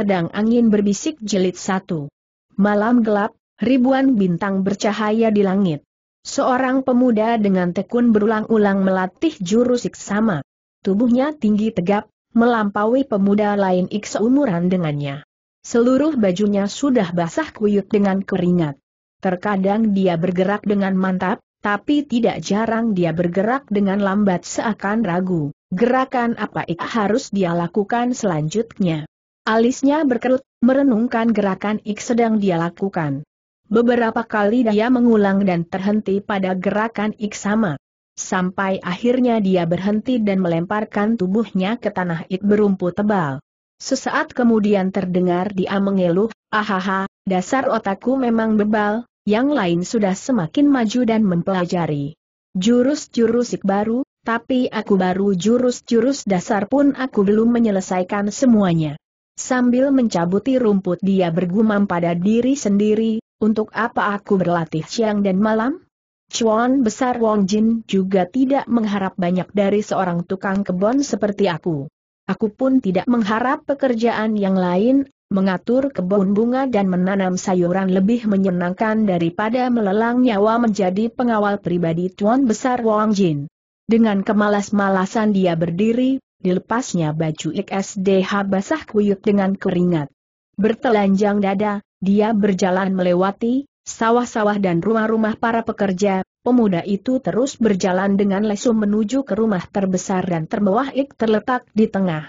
Pedang Angin Berbisik jelit satu. Malam gelap, ribuan bintang bercahaya di langit. Seorang pemuda dengan tekun berulang-ulang melatih jurus sama. Tubuhnya tinggi tegap, melampaui pemuda lain iksa umuran dengannya. Seluruh bajunya sudah basah kuyup dengan keringat. Terkadang dia bergerak dengan mantap, tapi tidak jarang dia bergerak dengan lambat seakan ragu, gerakan apa ik harus dia lakukan selanjutnya. Alisnya berkerut, merenungkan gerakan ik sedang dia lakukan. Beberapa kali dia mengulang dan terhenti pada gerakan ik sama. Sampai akhirnya dia berhenti dan melemparkan tubuhnya ke tanah ik berumput tebal. Sesaat kemudian terdengar dia mengeluh, ahaha, dasar otakku memang bebal, yang lain sudah semakin maju dan mempelajari. Jurus-jurus ik baru, tapi aku baru jurus-jurus dasar pun aku belum menyelesaikan semuanya. Sambil mencabuti rumput dia bergumam pada diri sendiri, untuk apa aku berlatih siang dan malam? Chuan besar Wong Jin juga tidak mengharap banyak dari seorang tukang kebon seperti aku. Aku pun tidak mengharap pekerjaan yang lain, mengatur kebun bunga dan menanam sayuran lebih menyenangkan daripada melelang nyawa menjadi pengawal pribadi Chuan besar Wong Jin. Dengan kemalas-malasan dia berdiri, dilepasnya baju SDH basah kuyuk dengan keringat. Bertelanjang dada, dia berjalan melewati sawah-sawah dan rumah-rumah para pekerja, pemuda itu terus berjalan dengan lesu menuju ke rumah terbesar dan terbawah Ik terletak di tengah.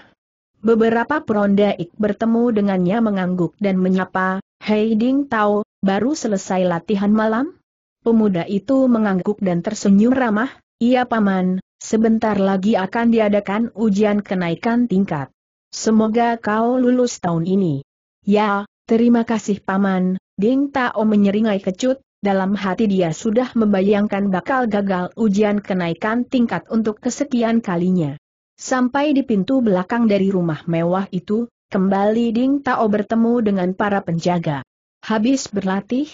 Beberapa peronda Ik bertemu dengannya mengangguk dan menyapa, Hei Ding Tao, baru selesai latihan malam? Pemuda itu mengangguk dan tersenyum ramah, Iya paman, Sebentar lagi akan diadakan ujian kenaikan tingkat. Semoga kau lulus tahun ini. Ya, terima kasih Paman, Ding Tao menyeringai kecut, dalam hati dia sudah membayangkan bakal gagal ujian kenaikan tingkat untuk kesekian kalinya. Sampai di pintu belakang dari rumah mewah itu, kembali Ding Tao bertemu dengan para penjaga. Habis berlatih?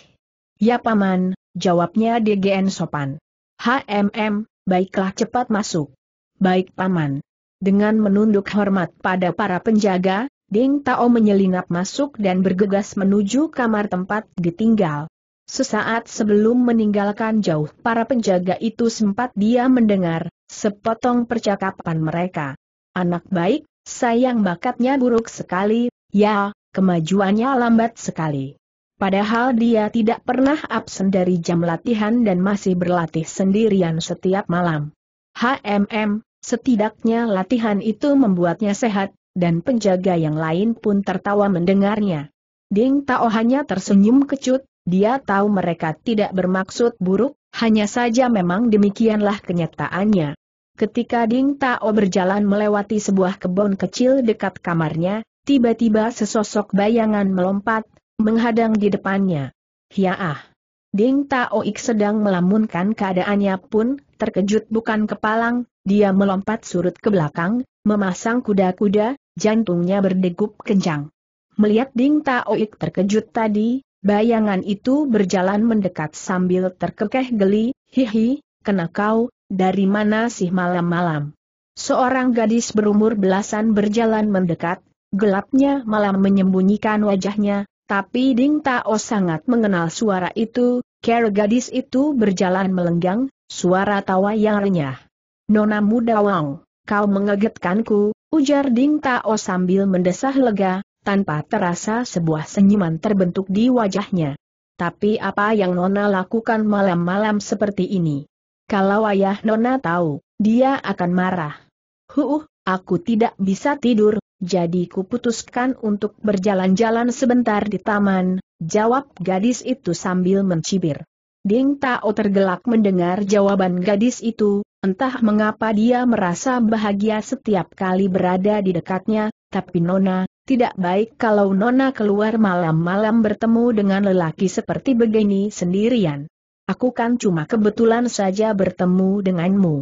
Ya Paman, jawabnya DGN sopan. HMM, baiklah cepat masuk. Baik paman. Dengan menunduk hormat pada para penjaga, Ding Tao menyelinap masuk dan bergegas menuju kamar tempat ditinggal. Sesaat sebelum meninggalkan jauh para penjaga itu sempat dia mendengar sepotong percakapan mereka. Anak baik, sayang bakatnya buruk sekali, ya, kemajuannya lambat sekali. Padahal dia tidak pernah absen dari jam latihan dan masih berlatih sendirian setiap malam. HMM, setidaknya latihan itu membuatnya sehat, dan penjaga yang lain pun tertawa mendengarnya. Ding Tao hanya tersenyum kecut, dia tahu mereka tidak bermaksud buruk, hanya saja memang demikianlah kenyataannya. Ketika Ding Tao berjalan melewati sebuah kebun kecil dekat kamarnya, tiba-tiba sesosok bayangan melompat menghadang di depannya. Hiaah! Ya Ding Taoik sedang melamunkan keadaannya pun, terkejut bukan kepalang, dia melompat surut ke belakang, memasang kuda-kuda, jantungnya berdegup kencang. Melihat Ding Taoik terkejut tadi, bayangan itu berjalan mendekat sambil terkekeh geli, hihi, kena kau, dari mana sih malam-malam? Seorang gadis berumur belasan berjalan mendekat, gelapnya malam menyembunyikan wajahnya, tapi Ding Tao sangat mengenal suara itu, kera gadis itu berjalan melenggang, suara tawa yang renyah. Nona muda Wang, kau mengagetkanku, ujar Ding Tao sambil mendesah lega, tanpa terasa sebuah senyuman terbentuk di wajahnya. Tapi apa yang Nona lakukan malam-malam seperti ini? Kalau ayah Nona tahu, dia akan marah. Huh, aku tidak bisa tidur, jadi kuputuskan untuk berjalan-jalan sebentar di taman, jawab gadis itu sambil mencibir. Ding Tao tergelak mendengar jawaban gadis itu, entah mengapa dia merasa bahagia setiap kali berada di dekatnya, tapi Nona, tidak baik kalau Nona keluar malam-malam bertemu dengan lelaki seperti begini sendirian. Aku kan cuma kebetulan saja bertemu denganmu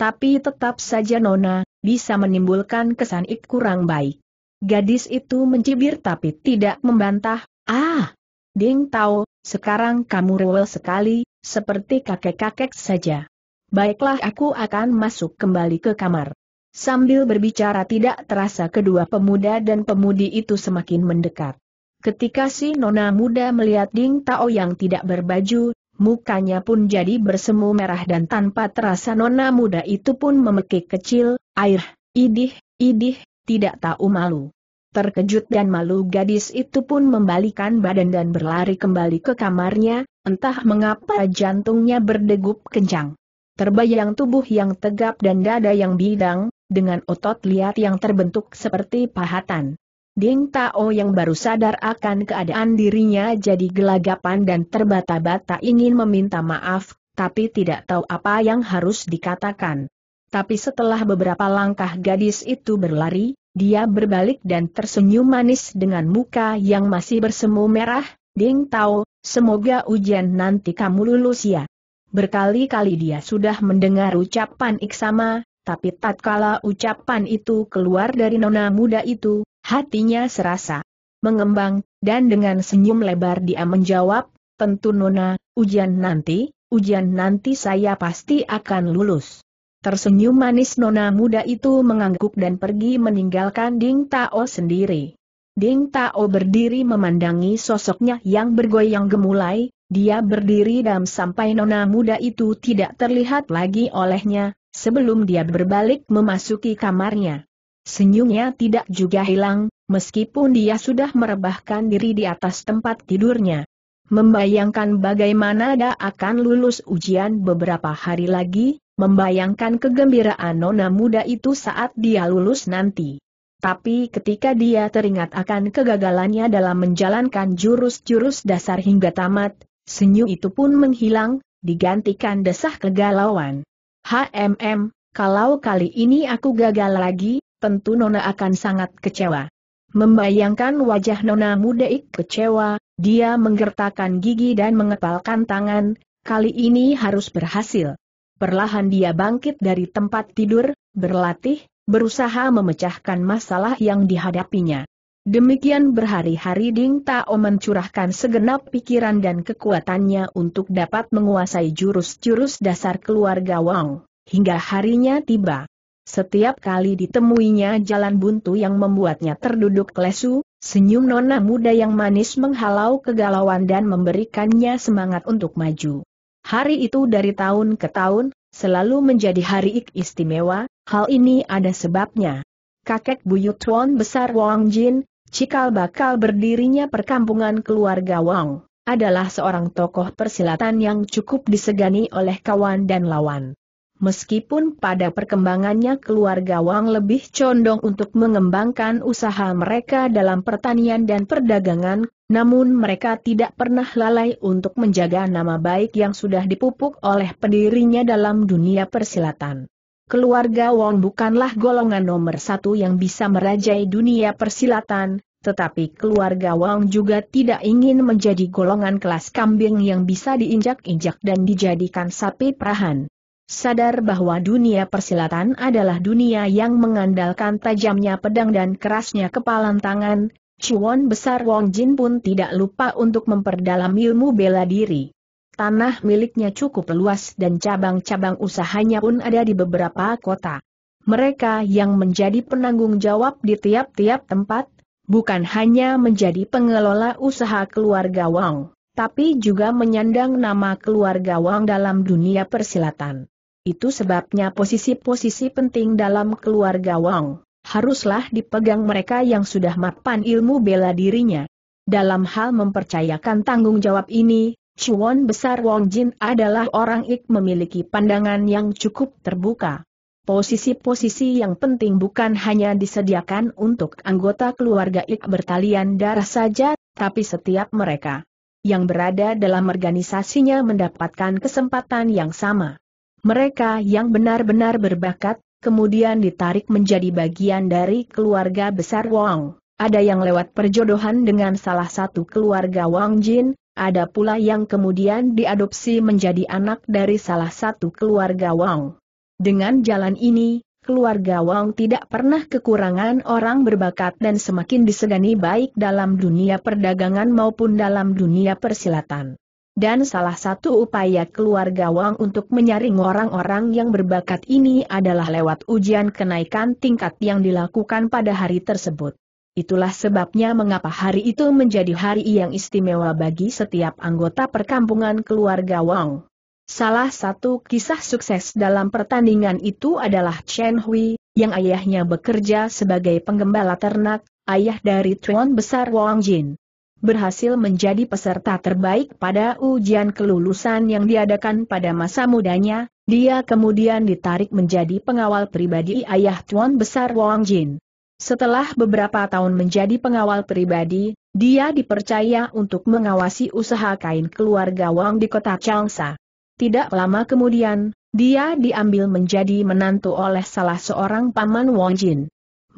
tapi tetap saja Nona, bisa menimbulkan kesan ik kurang baik. Gadis itu mencibir tapi tidak membantah, ah, Ding Tao, sekarang kamu rewel sekali, seperti kakek-kakek saja. Baiklah aku akan masuk kembali ke kamar. Sambil berbicara tidak terasa kedua pemuda dan pemudi itu semakin mendekat. Ketika si nona muda melihat Ding Tao yang tidak berbaju, mukanya pun jadi bersemu merah dan tanpa terasa nona muda itu pun memekik kecil, air, idih, idih, tidak tahu malu. Terkejut dan malu gadis itu pun membalikan badan dan berlari kembali ke kamarnya, entah mengapa jantungnya berdegup kencang. Terbayang tubuh yang tegap dan dada yang bidang, dengan otot liat yang terbentuk seperti pahatan. Ding Tao yang baru sadar akan keadaan dirinya jadi gelagapan dan terbata-bata ingin meminta maaf, tapi tidak tahu apa yang harus dikatakan. Tapi setelah beberapa langkah gadis itu berlari, dia berbalik dan tersenyum manis dengan muka yang masih bersemu merah, Ding Tao, semoga ujian nanti kamu lulus ya. Berkali-kali dia sudah mendengar ucapan iksama, tapi tatkala ucapan itu keluar dari nona muda itu, Hatinya serasa mengembang, dan dengan senyum lebar dia menjawab, tentu Nona, ujian nanti, ujian nanti saya pasti akan lulus. Tersenyum manis Nona muda itu mengangguk dan pergi meninggalkan Ding Tao sendiri. Ding Tao berdiri memandangi sosoknya yang bergoyang gemulai, dia berdiri dan sampai Nona muda itu tidak terlihat lagi olehnya, sebelum dia berbalik memasuki kamarnya. Senyumnya tidak juga hilang, meskipun dia sudah merebahkan diri di atas tempat tidurnya. Membayangkan bagaimana dia akan lulus ujian beberapa hari lagi, membayangkan kegembiraan nona muda itu saat dia lulus nanti. Tapi ketika dia teringat akan kegagalannya dalam menjalankan jurus-jurus dasar hingga tamat, senyum itu pun menghilang, digantikan desah kegalauan. HMM, kalau kali ini aku gagal lagi, tentu Nona akan sangat kecewa. Membayangkan wajah Nona muda ik kecewa, dia menggertakkan gigi dan mengepalkan tangan, kali ini harus berhasil. Perlahan dia bangkit dari tempat tidur, berlatih, berusaha memecahkan masalah yang dihadapinya. Demikian berhari-hari Ding Tao mencurahkan segenap pikiran dan kekuatannya untuk dapat menguasai jurus-jurus dasar keluarga Wang, hingga harinya tiba. Setiap kali ditemuinya jalan buntu yang membuatnya terduduk lesu, senyum nona muda yang manis menghalau kegalauan dan memberikannya semangat untuk maju. Hari itu dari tahun ke tahun, selalu menjadi hari ik istimewa, hal ini ada sebabnya. Kakek buyut Wong Besar Wang Jin, cikal bakal berdirinya perkampungan keluarga Wang, adalah seorang tokoh persilatan yang cukup disegani oleh kawan dan lawan. Meskipun pada perkembangannya keluarga Wang lebih condong untuk mengembangkan usaha mereka dalam pertanian dan perdagangan, namun mereka tidak pernah lalai untuk menjaga nama baik yang sudah dipupuk oleh pendirinya dalam dunia persilatan. Keluarga Wang bukanlah golongan nomor satu yang bisa merajai dunia persilatan, tetapi keluarga Wang juga tidak ingin menjadi golongan kelas kambing yang bisa diinjak-injak dan dijadikan sapi perahan sadar bahwa dunia persilatan adalah dunia yang mengandalkan tajamnya pedang dan kerasnya kepalan tangan, Chuan besar Wong Jin pun tidak lupa untuk memperdalam ilmu bela diri. Tanah miliknya cukup luas dan cabang-cabang usahanya pun ada di beberapa kota. Mereka yang menjadi penanggung jawab di tiap-tiap tempat, bukan hanya menjadi pengelola usaha keluarga Wang, tapi juga menyandang nama keluarga Wang dalam dunia persilatan. Itu sebabnya posisi-posisi penting dalam keluarga Wang, haruslah dipegang mereka yang sudah mapan ilmu bela dirinya. Dalam hal mempercayakan tanggung jawab ini, Chuan besar Wong Jin adalah orang ik memiliki pandangan yang cukup terbuka. Posisi-posisi yang penting bukan hanya disediakan untuk anggota keluarga ik bertalian darah saja, tapi setiap mereka yang berada dalam organisasinya mendapatkan kesempatan yang sama. Mereka yang benar-benar berbakat, kemudian ditarik menjadi bagian dari keluarga besar Wang. Ada yang lewat perjodohan dengan salah satu keluarga Wang Jin, ada pula yang kemudian diadopsi menjadi anak dari salah satu keluarga Wang. Dengan jalan ini, keluarga Wang tidak pernah kekurangan orang berbakat dan semakin disegani baik dalam dunia perdagangan maupun dalam dunia persilatan. Dan salah satu upaya keluarga Wang untuk menyaring orang-orang yang berbakat ini adalah lewat ujian kenaikan tingkat yang dilakukan pada hari tersebut. Itulah sebabnya mengapa hari itu menjadi hari yang istimewa bagi setiap anggota perkampungan keluarga Wang. Salah satu kisah sukses dalam pertandingan itu adalah Chen Hui, yang ayahnya bekerja sebagai penggembala ternak, ayah dari Tuan Besar Wang Jin berhasil menjadi peserta terbaik pada ujian kelulusan yang diadakan pada masa mudanya, dia kemudian ditarik menjadi pengawal pribadi ayah Tuan Besar Wang Jin. Setelah beberapa tahun menjadi pengawal pribadi, dia dipercaya untuk mengawasi usaha kain keluarga Wang di kota Changsa. Tidak lama kemudian, dia diambil menjadi menantu oleh salah seorang paman Wang Jin.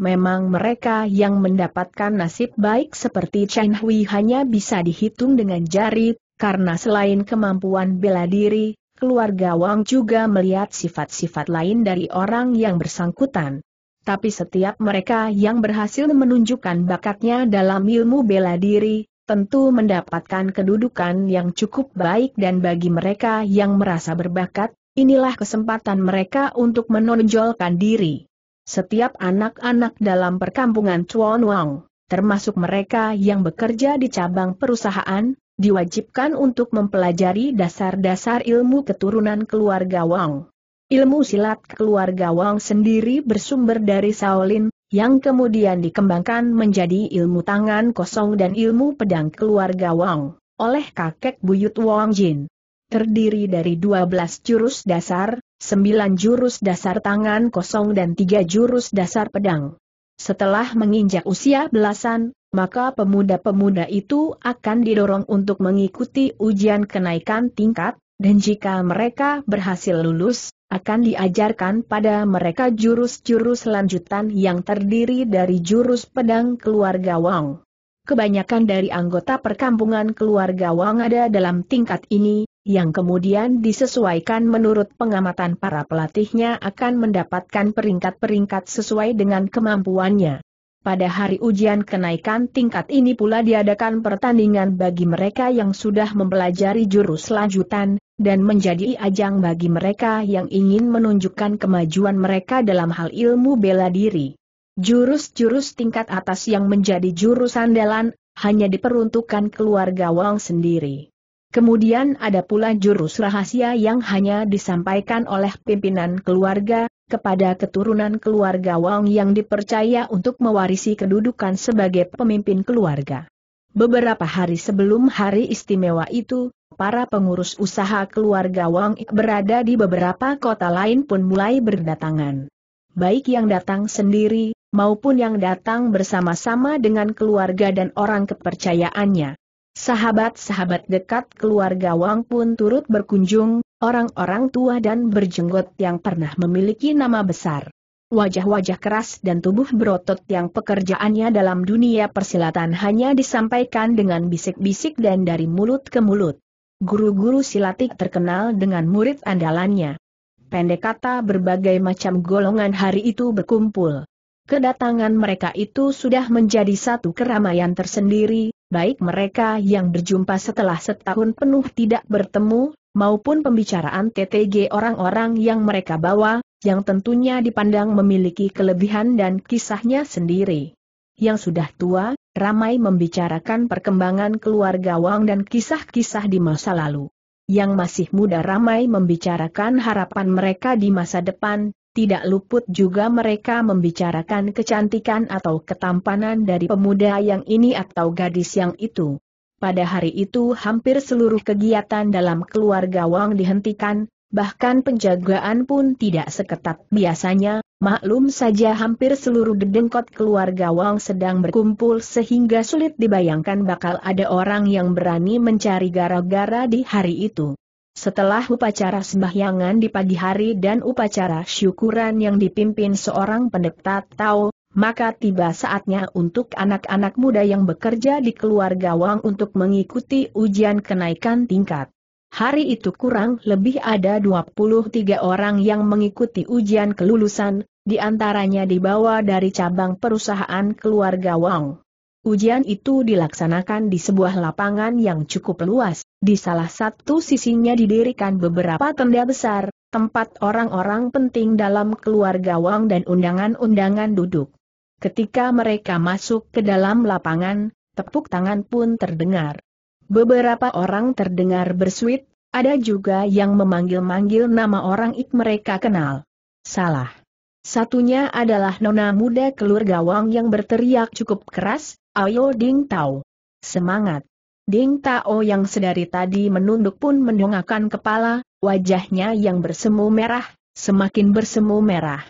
Memang mereka yang mendapatkan nasib baik seperti Chen Hui hanya bisa dihitung dengan jari, karena selain kemampuan bela diri, keluarga Wang juga melihat sifat-sifat lain dari orang yang bersangkutan. Tapi setiap mereka yang berhasil menunjukkan bakatnya dalam ilmu bela diri, tentu mendapatkan kedudukan yang cukup baik dan bagi mereka yang merasa berbakat, inilah kesempatan mereka untuk menonjolkan diri. Setiap anak-anak dalam perkampungan Chuan Wang, termasuk mereka yang bekerja di cabang perusahaan, diwajibkan untuk mempelajari dasar-dasar ilmu keturunan keluarga Wang. Ilmu silat keluarga Wang sendiri bersumber dari Shaolin, yang kemudian dikembangkan menjadi ilmu tangan kosong dan ilmu pedang keluarga Wang, oleh kakek buyut Wang Jin. Terdiri dari 12 jurus dasar, sembilan jurus dasar tangan kosong dan tiga jurus dasar pedang. Setelah menginjak usia belasan, maka pemuda-pemuda itu akan didorong untuk mengikuti ujian kenaikan tingkat, dan jika mereka berhasil lulus, akan diajarkan pada mereka jurus-jurus lanjutan yang terdiri dari jurus pedang keluarga Wang. Kebanyakan dari anggota perkampungan keluarga Wang ada dalam tingkat ini, yang kemudian disesuaikan menurut pengamatan para pelatihnya akan mendapatkan peringkat-peringkat sesuai dengan kemampuannya. Pada hari ujian kenaikan tingkat ini pula diadakan pertandingan bagi mereka yang sudah mempelajari jurus lanjutan, dan menjadi ajang bagi mereka yang ingin menunjukkan kemajuan mereka dalam hal ilmu bela diri. Jurus-jurus tingkat atas yang menjadi jurus andalan, hanya diperuntukkan keluarga Wang sendiri. Kemudian ada pula jurus rahasia yang hanya disampaikan oleh pimpinan keluarga, kepada keturunan keluarga Wang yang dipercaya untuk mewarisi kedudukan sebagai pemimpin keluarga. Beberapa hari sebelum hari istimewa itu, para pengurus usaha keluarga Wang berada di beberapa kota lain pun mulai berdatangan. Baik yang datang sendiri, maupun yang datang bersama-sama dengan keluarga dan orang kepercayaannya. Sahabat-sahabat dekat keluarga Wang pun turut berkunjung, orang-orang tua dan berjenggot yang pernah memiliki nama besar. Wajah-wajah keras dan tubuh berotot yang pekerjaannya dalam dunia persilatan hanya disampaikan dengan bisik-bisik dan dari mulut ke mulut. Guru-guru silatik terkenal dengan murid andalannya. Pendek kata berbagai macam golongan hari itu berkumpul. Kedatangan mereka itu sudah menjadi satu keramaian tersendiri, baik mereka yang berjumpa setelah setahun penuh tidak bertemu, maupun pembicaraan TTG orang-orang yang mereka bawa, yang tentunya dipandang memiliki kelebihan dan kisahnya sendiri. Yang sudah tua, ramai membicarakan perkembangan keluarga Wang dan kisah-kisah di masa lalu. Yang masih muda ramai membicarakan harapan mereka di masa depan, tidak luput juga mereka membicarakan kecantikan atau ketampanan dari pemuda yang ini atau gadis yang itu. Pada hari itu hampir seluruh kegiatan dalam keluarga Wang dihentikan, bahkan penjagaan pun tidak seketat biasanya, maklum saja hampir seluruh dedengkot keluarga Wang sedang berkumpul sehingga sulit dibayangkan bakal ada orang yang berani mencari gara-gara di hari itu. Setelah upacara sembahyangan di pagi hari dan upacara syukuran yang dipimpin seorang pendeta Tao, maka tiba saatnya untuk anak-anak muda yang bekerja di keluarga Wang untuk mengikuti ujian kenaikan tingkat. Hari itu kurang lebih ada 23 orang yang mengikuti ujian kelulusan, di antaranya dibawa dari cabang perusahaan keluarga Wang. Ujian itu dilaksanakan di sebuah lapangan yang cukup luas, di salah satu sisinya didirikan beberapa tenda besar, tempat orang-orang penting dalam keluarga Wang dan undangan-undangan duduk. Ketika mereka masuk ke dalam lapangan, tepuk tangan pun terdengar. Beberapa orang terdengar bersuit, ada juga yang memanggil-manggil nama orang ik mereka kenal. Salah. Satunya adalah nona muda keluarga Wang yang berteriak cukup keras, Ayo Ding Tao. Semangat. Ding Tao yang sedari tadi menunduk pun mendongakkan kepala, wajahnya yang bersemu merah, semakin bersemu merah.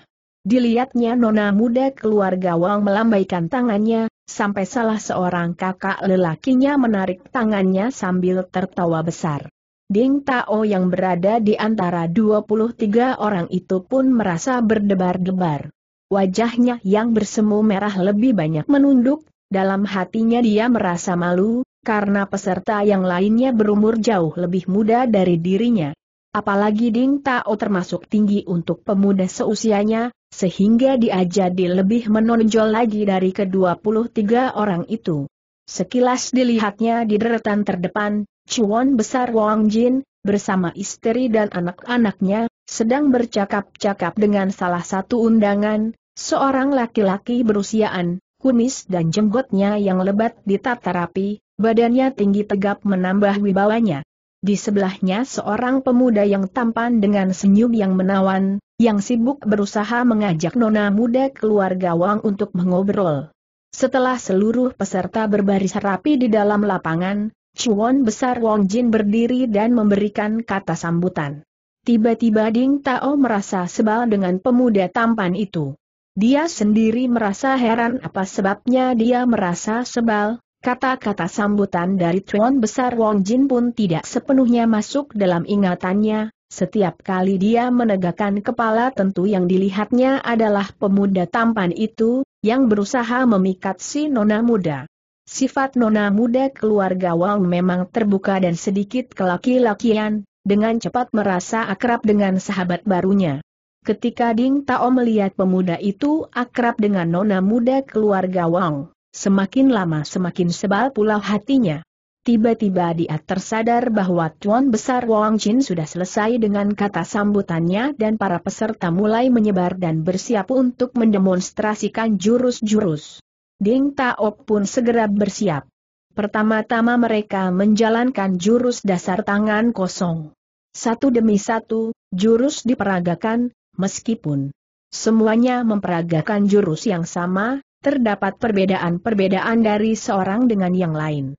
Dilihatnya nona muda keluarga Wang melambaikan tangannya, sampai salah seorang kakak lelakinya menarik tangannya sambil tertawa besar. Ding Tao yang berada di antara 23 orang itu pun merasa berdebar-debar. Wajahnya yang bersemu merah lebih banyak menunduk dalam hatinya dia merasa malu, karena peserta yang lainnya berumur jauh lebih muda dari dirinya. Apalagi Ding Tao termasuk tinggi untuk pemuda seusianya, sehingga dia jadi lebih menonjol lagi dari ke-23 orang itu. Sekilas dilihatnya di deretan terdepan, Chuan besar Wang Jin, bersama istri dan anak-anaknya, sedang bercakap-cakap dengan salah satu undangan, seorang laki-laki berusiaan kumis dan jenggotnya yang lebat ditata rapi, badannya tinggi tegap menambah wibawanya. Di sebelahnya seorang pemuda yang tampan dengan senyum yang menawan, yang sibuk berusaha mengajak nona muda keluarga Wang untuk mengobrol. Setelah seluruh peserta berbaris rapi di dalam lapangan, Chuan besar Wong Jin berdiri dan memberikan kata sambutan. Tiba-tiba Ding Tao merasa sebal dengan pemuda tampan itu. Dia sendiri merasa heran apa sebabnya dia merasa sebal, kata-kata sambutan dari Tuan Besar Wong Jin pun tidak sepenuhnya masuk dalam ingatannya, setiap kali dia menegakkan kepala tentu yang dilihatnya adalah pemuda tampan itu, yang berusaha memikat si nona muda. Sifat nona muda keluarga Wang memang terbuka dan sedikit kelaki-lakian, dengan cepat merasa akrab dengan sahabat barunya. Ketika Ding Tao melihat pemuda itu akrab dengan nona muda keluarga Wang, semakin lama semakin sebal pula hatinya. Tiba-tiba dia tersadar bahwa Tuan Besar Wang Jin sudah selesai dengan kata sambutannya dan para peserta mulai menyebar dan bersiap untuk mendemonstrasikan jurus-jurus. Ding Tao pun segera bersiap. Pertama-tama mereka menjalankan jurus dasar tangan kosong. Satu demi satu, jurus diperagakan, Meskipun semuanya memperagakan jurus yang sama, terdapat perbedaan-perbedaan dari seorang dengan yang lain.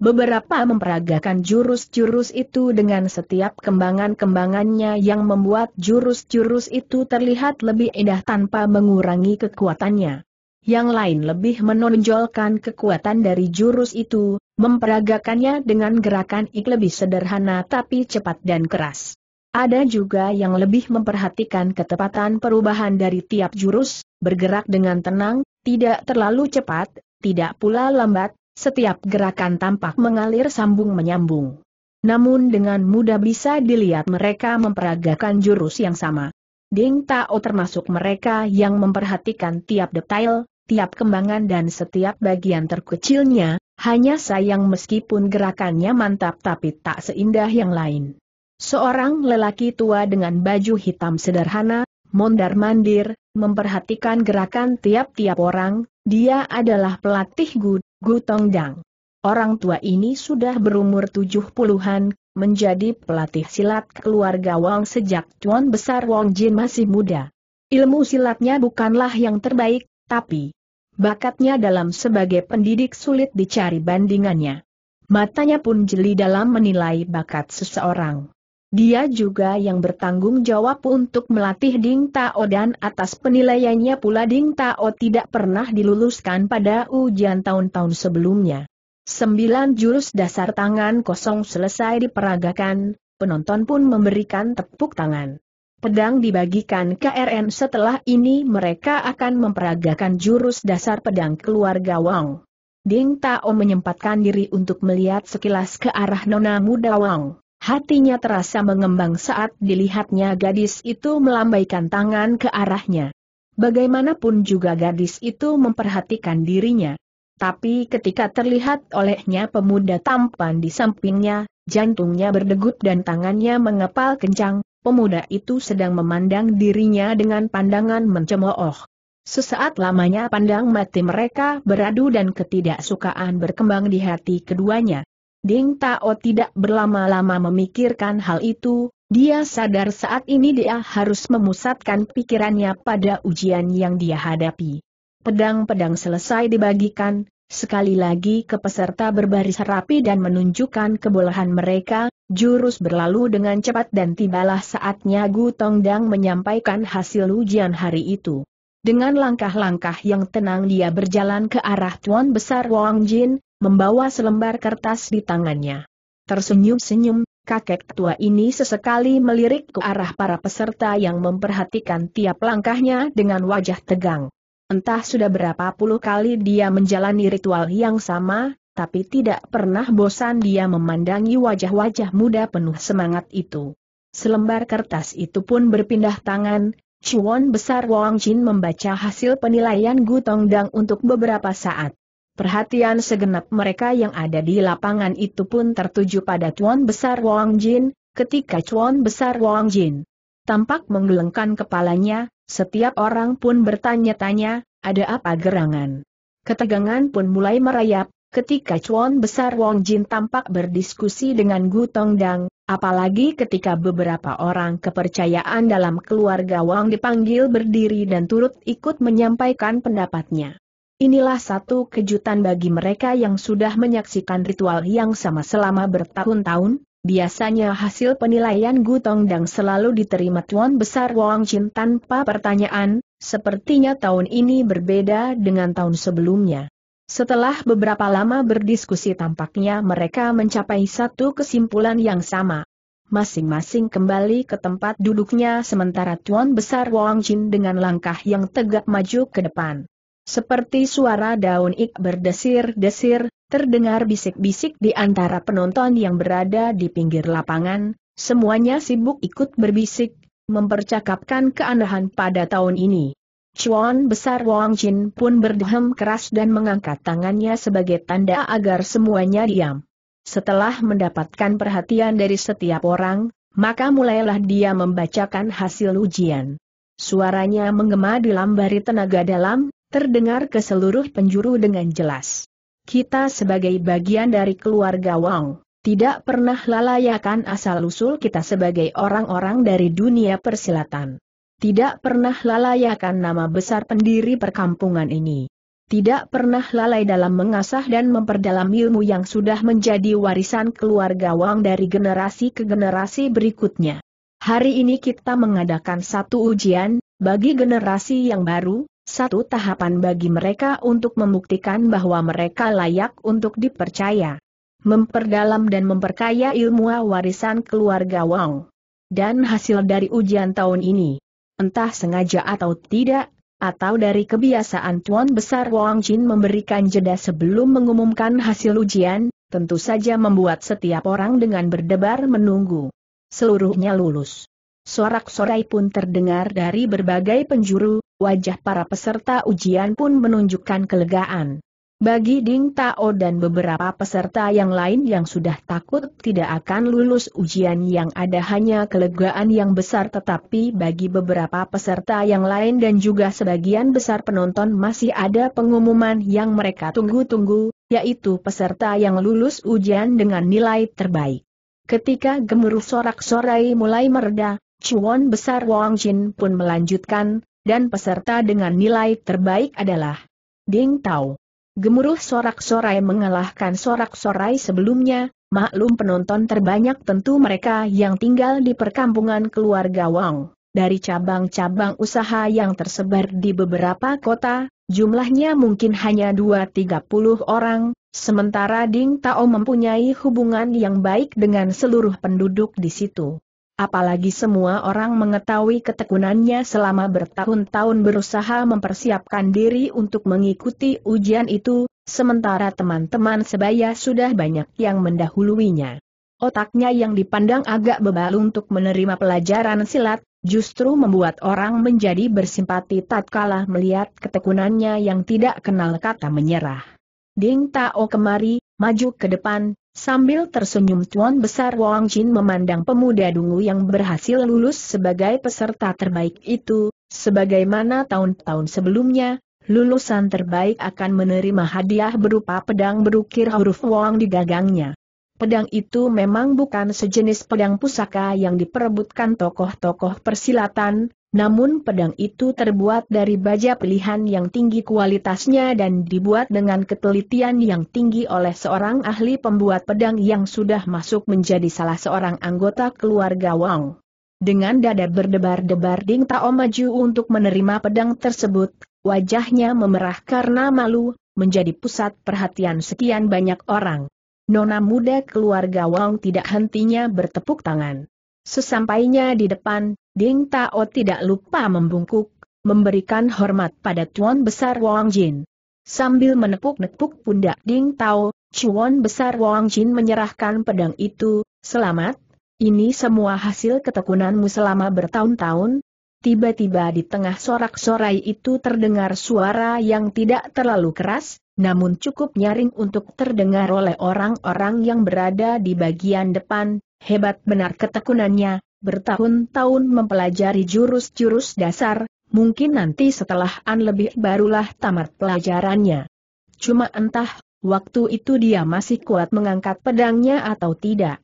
Beberapa memperagakan jurus-jurus itu dengan setiap kembangan-kembangannya yang membuat jurus-jurus itu terlihat lebih indah tanpa mengurangi kekuatannya. Yang lain lebih menonjolkan kekuatan dari jurus itu, memperagakannya dengan gerakan ik lebih sederhana tapi cepat dan keras. Ada juga yang lebih memperhatikan ketepatan perubahan dari tiap jurus, bergerak dengan tenang, tidak terlalu cepat, tidak pula lambat, setiap gerakan tampak mengalir sambung-menyambung. Namun dengan mudah bisa dilihat mereka memperagakan jurus yang sama. Ding Tao termasuk mereka yang memperhatikan tiap detail, tiap kembangan dan setiap bagian terkecilnya, hanya sayang meskipun gerakannya mantap tapi tak seindah yang lain. Seorang lelaki tua dengan baju hitam sederhana, mondar-mandir, memperhatikan gerakan tiap-tiap orang, dia adalah pelatih Gu, Gu dang. Orang tua ini sudah berumur tujuh puluhan, menjadi pelatih silat keluarga Wang sejak Tuan Besar Wang Jin masih muda. Ilmu silatnya bukanlah yang terbaik, tapi bakatnya dalam sebagai pendidik sulit dicari bandingannya. Matanya pun jeli dalam menilai bakat seseorang. Dia juga yang bertanggung jawab untuk melatih Ding Tao dan atas penilaiannya pula Ding Tao tidak pernah diluluskan pada ujian tahun-tahun sebelumnya. Sembilan jurus dasar tangan kosong selesai diperagakan, penonton pun memberikan tepuk tangan. Pedang dibagikan KRN setelah ini mereka akan memperagakan jurus dasar pedang keluarga Wang. Ding Tao menyempatkan diri untuk melihat sekilas ke arah nona muda Wang. Hatinya terasa mengembang saat dilihatnya gadis itu melambaikan tangan ke arahnya. Bagaimanapun juga gadis itu memperhatikan dirinya. Tapi ketika terlihat olehnya pemuda tampan di sampingnya, jantungnya berdegup dan tangannya mengepal kencang, pemuda itu sedang memandang dirinya dengan pandangan mencemooh. Sesaat lamanya pandang mati mereka beradu dan ketidaksukaan berkembang di hati keduanya. Ding Tao tidak berlama-lama memikirkan hal itu, dia sadar saat ini dia harus memusatkan pikirannya pada ujian yang dia hadapi. Pedang-pedang selesai dibagikan, sekali lagi ke peserta berbaris rapi dan menunjukkan kebolehan mereka, jurus berlalu dengan cepat dan tibalah saatnya Gu Tongdang menyampaikan hasil ujian hari itu. Dengan langkah-langkah yang tenang dia berjalan ke arah Tuan Besar Wang Jin, membawa selembar kertas di tangannya. Tersenyum-senyum, kakek tua ini sesekali melirik ke arah para peserta yang memperhatikan tiap langkahnya dengan wajah tegang. Entah sudah berapa puluh kali dia menjalani ritual yang sama, tapi tidak pernah bosan dia memandangi wajah-wajah muda penuh semangat itu. Selembar kertas itu pun berpindah tangan, Chuan besar Wang Jin membaca hasil penilaian Gutong Dang untuk beberapa saat. Perhatian segenap mereka yang ada di lapangan itu pun tertuju pada Tuan Besar Wang Jin, ketika Tuan Besar Wang Jin tampak menggelengkan kepalanya, setiap orang pun bertanya-tanya, ada apa gerangan. Ketegangan pun mulai merayap, ketika Chuan Besar Wang Jin tampak berdiskusi dengan Gu Tong apalagi ketika beberapa orang kepercayaan dalam keluarga Wang dipanggil berdiri dan turut ikut menyampaikan pendapatnya. Inilah satu kejutan bagi mereka yang sudah menyaksikan ritual yang sama selama bertahun-tahun, biasanya hasil penilaian Gutong Dang selalu diterima Tuan Besar Wang Jin tanpa pertanyaan, sepertinya tahun ini berbeda dengan tahun sebelumnya. Setelah beberapa lama berdiskusi tampaknya mereka mencapai satu kesimpulan yang sama. Masing-masing kembali ke tempat duduknya sementara Tuan Besar Wang Jin dengan langkah yang tegak maju ke depan. Seperti suara daun ik berdesir-desir, terdengar bisik-bisik di antara penonton yang berada di pinggir lapangan, semuanya sibuk ikut berbisik, mempercakapkan keanehan pada tahun ini. Chuan besar Wang Jin pun berdehem keras dan mengangkat tangannya sebagai tanda agar semuanya diam. Setelah mendapatkan perhatian dari setiap orang, maka mulailah dia membacakan hasil ujian. Suaranya menggema di lambari tenaga dalam, terdengar ke seluruh penjuru dengan jelas. Kita sebagai bagian dari keluarga Wang, tidak pernah lalayakan asal-usul kita sebagai orang-orang dari dunia persilatan. Tidak pernah lalayakan nama besar pendiri perkampungan ini. Tidak pernah lalai dalam mengasah dan memperdalam ilmu yang sudah menjadi warisan keluarga Wang dari generasi ke generasi berikutnya. Hari ini kita mengadakan satu ujian, bagi generasi yang baru, satu tahapan bagi mereka untuk membuktikan bahwa mereka layak untuk dipercaya. Memperdalam dan memperkaya ilmu warisan keluarga Wang. Dan hasil dari ujian tahun ini, entah sengaja atau tidak, atau dari kebiasaan Tuan Besar Wang Jin memberikan jeda sebelum mengumumkan hasil ujian, tentu saja membuat setiap orang dengan berdebar menunggu. Seluruhnya lulus. Sorak-sorai pun terdengar dari berbagai penjuru, wajah para peserta ujian pun menunjukkan kelegaan. Bagi Ding Tao dan beberapa peserta yang lain yang sudah takut tidak akan lulus ujian yang ada hanya kelegaan yang besar tetapi bagi beberapa peserta yang lain dan juga sebagian besar penonton masih ada pengumuman yang mereka tunggu-tunggu, yaitu peserta yang lulus ujian dengan nilai terbaik. Ketika gemuruh sorak-sorai mulai mereda, Cuan besar Wang Jin pun melanjutkan, dan peserta dengan nilai terbaik adalah Ding Tao. Gemuruh sorak-sorai mengalahkan sorak-sorai sebelumnya, maklum penonton terbanyak tentu mereka yang tinggal di perkampungan keluarga Wang. Dari cabang-cabang usaha yang tersebar di beberapa kota, jumlahnya mungkin hanya 2-30 orang, sementara Ding Tao mempunyai hubungan yang baik dengan seluruh penduduk di situ apalagi semua orang mengetahui ketekunannya selama bertahun-tahun berusaha mempersiapkan diri untuk mengikuti ujian itu, sementara teman-teman sebaya sudah banyak yang mendahuluinya. Otaknya yang dipandang agak bebal untuk menerima pelajaran silat, justru membuat orang menjadi bersimpati tatkala melihat ketekunannya yang tidak kenal kata menyerah. Ding Tao kemari, maju ke depan, Sambil tersenyum Tuan Besar Wang Jin memandang pemuda dungu yang berhasil lulus sebagai peserta terbaik itu, sebagaimana tahun-tahun sebelumnya, lulusan terbaik akan menerima hadiah berupa pedang berukir huruf Wang di gagangnya. Pedang itu memang bukan sejenis pedang pusaka yang diperebutkan tokoh-tokoh persilatan, namun pedang itu terbuat dari baja pilihan yang tinggi kualitasnya dan dibuat dengan ketelitian yang tinggi oleh seorang ahli pembuat pedang yang sudah masuk menjadi salah seorang anggota keluarga Wang. Dengan dada berdebar-debar Ding Tao maju untuk menerima pedang tersebut, wajahnya memerah karena malu, menjadi pusat perhatian sekian banyak orang. Nona muda keluarga Wang tidak hentinya bertepuk tangan. Sesampainya di depan, Ding Tao tidak lupa membungkuk, memberikan hormat pada Tuan Besar Wang Jin. Sambil menepuk-nepuk pundak Ding Tao, Tuan Besar Wang Jin menyerahkan pedang itu, selamat, ini semua hasil ketekunanmu selama bertahun-tahun. Tiba-tiba di tengah sorak-sorai itu terdengar suara yang tidak terlalu keras, namun cukup nyaring untuk terdengar oleh orang-orang yang berada di bagian depan, hebat benar ketekunannya, bertahun-tahun mempelajari jurus-jurus dasar, mungkin nanti setelah An lebih barulah tamat pelajarannya. Cuma entah, waktu itu dia masih kuat mengangkat pedangnya atau tidak.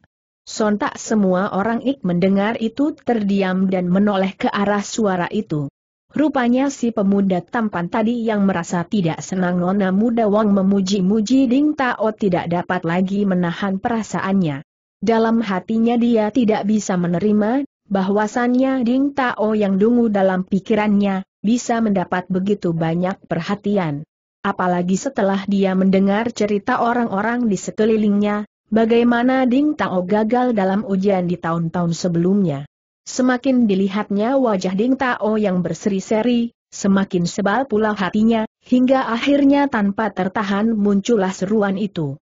Sontak semua orang Ik mendengar itu terdiam dan menoleh ke arah suara itu. Rupanya si pemuda tampan tadi yang merasa tidak senang Nona Muda Wong memuji-muji Ding Tao tidak dapat lagi menahan perasaannya. Dalam hatinya dia tidak bisa menerima, bahwasannya Ding Tao yang dungu dalam pikirannya, bisa mendapat begitu banyak perhatian. Apalagi setelah dia mendengar cerita orang-orang di sekelilingnya, bagaimana Ding Tao gagal dalam ujian di tahun-tahun sebelumnya. Semakin dilihatnya wajah Ding Tao yang berseri-seri, semakin sebal pula hatinya, hingga akhirnya tanpa tertahan muncullah seruan itu.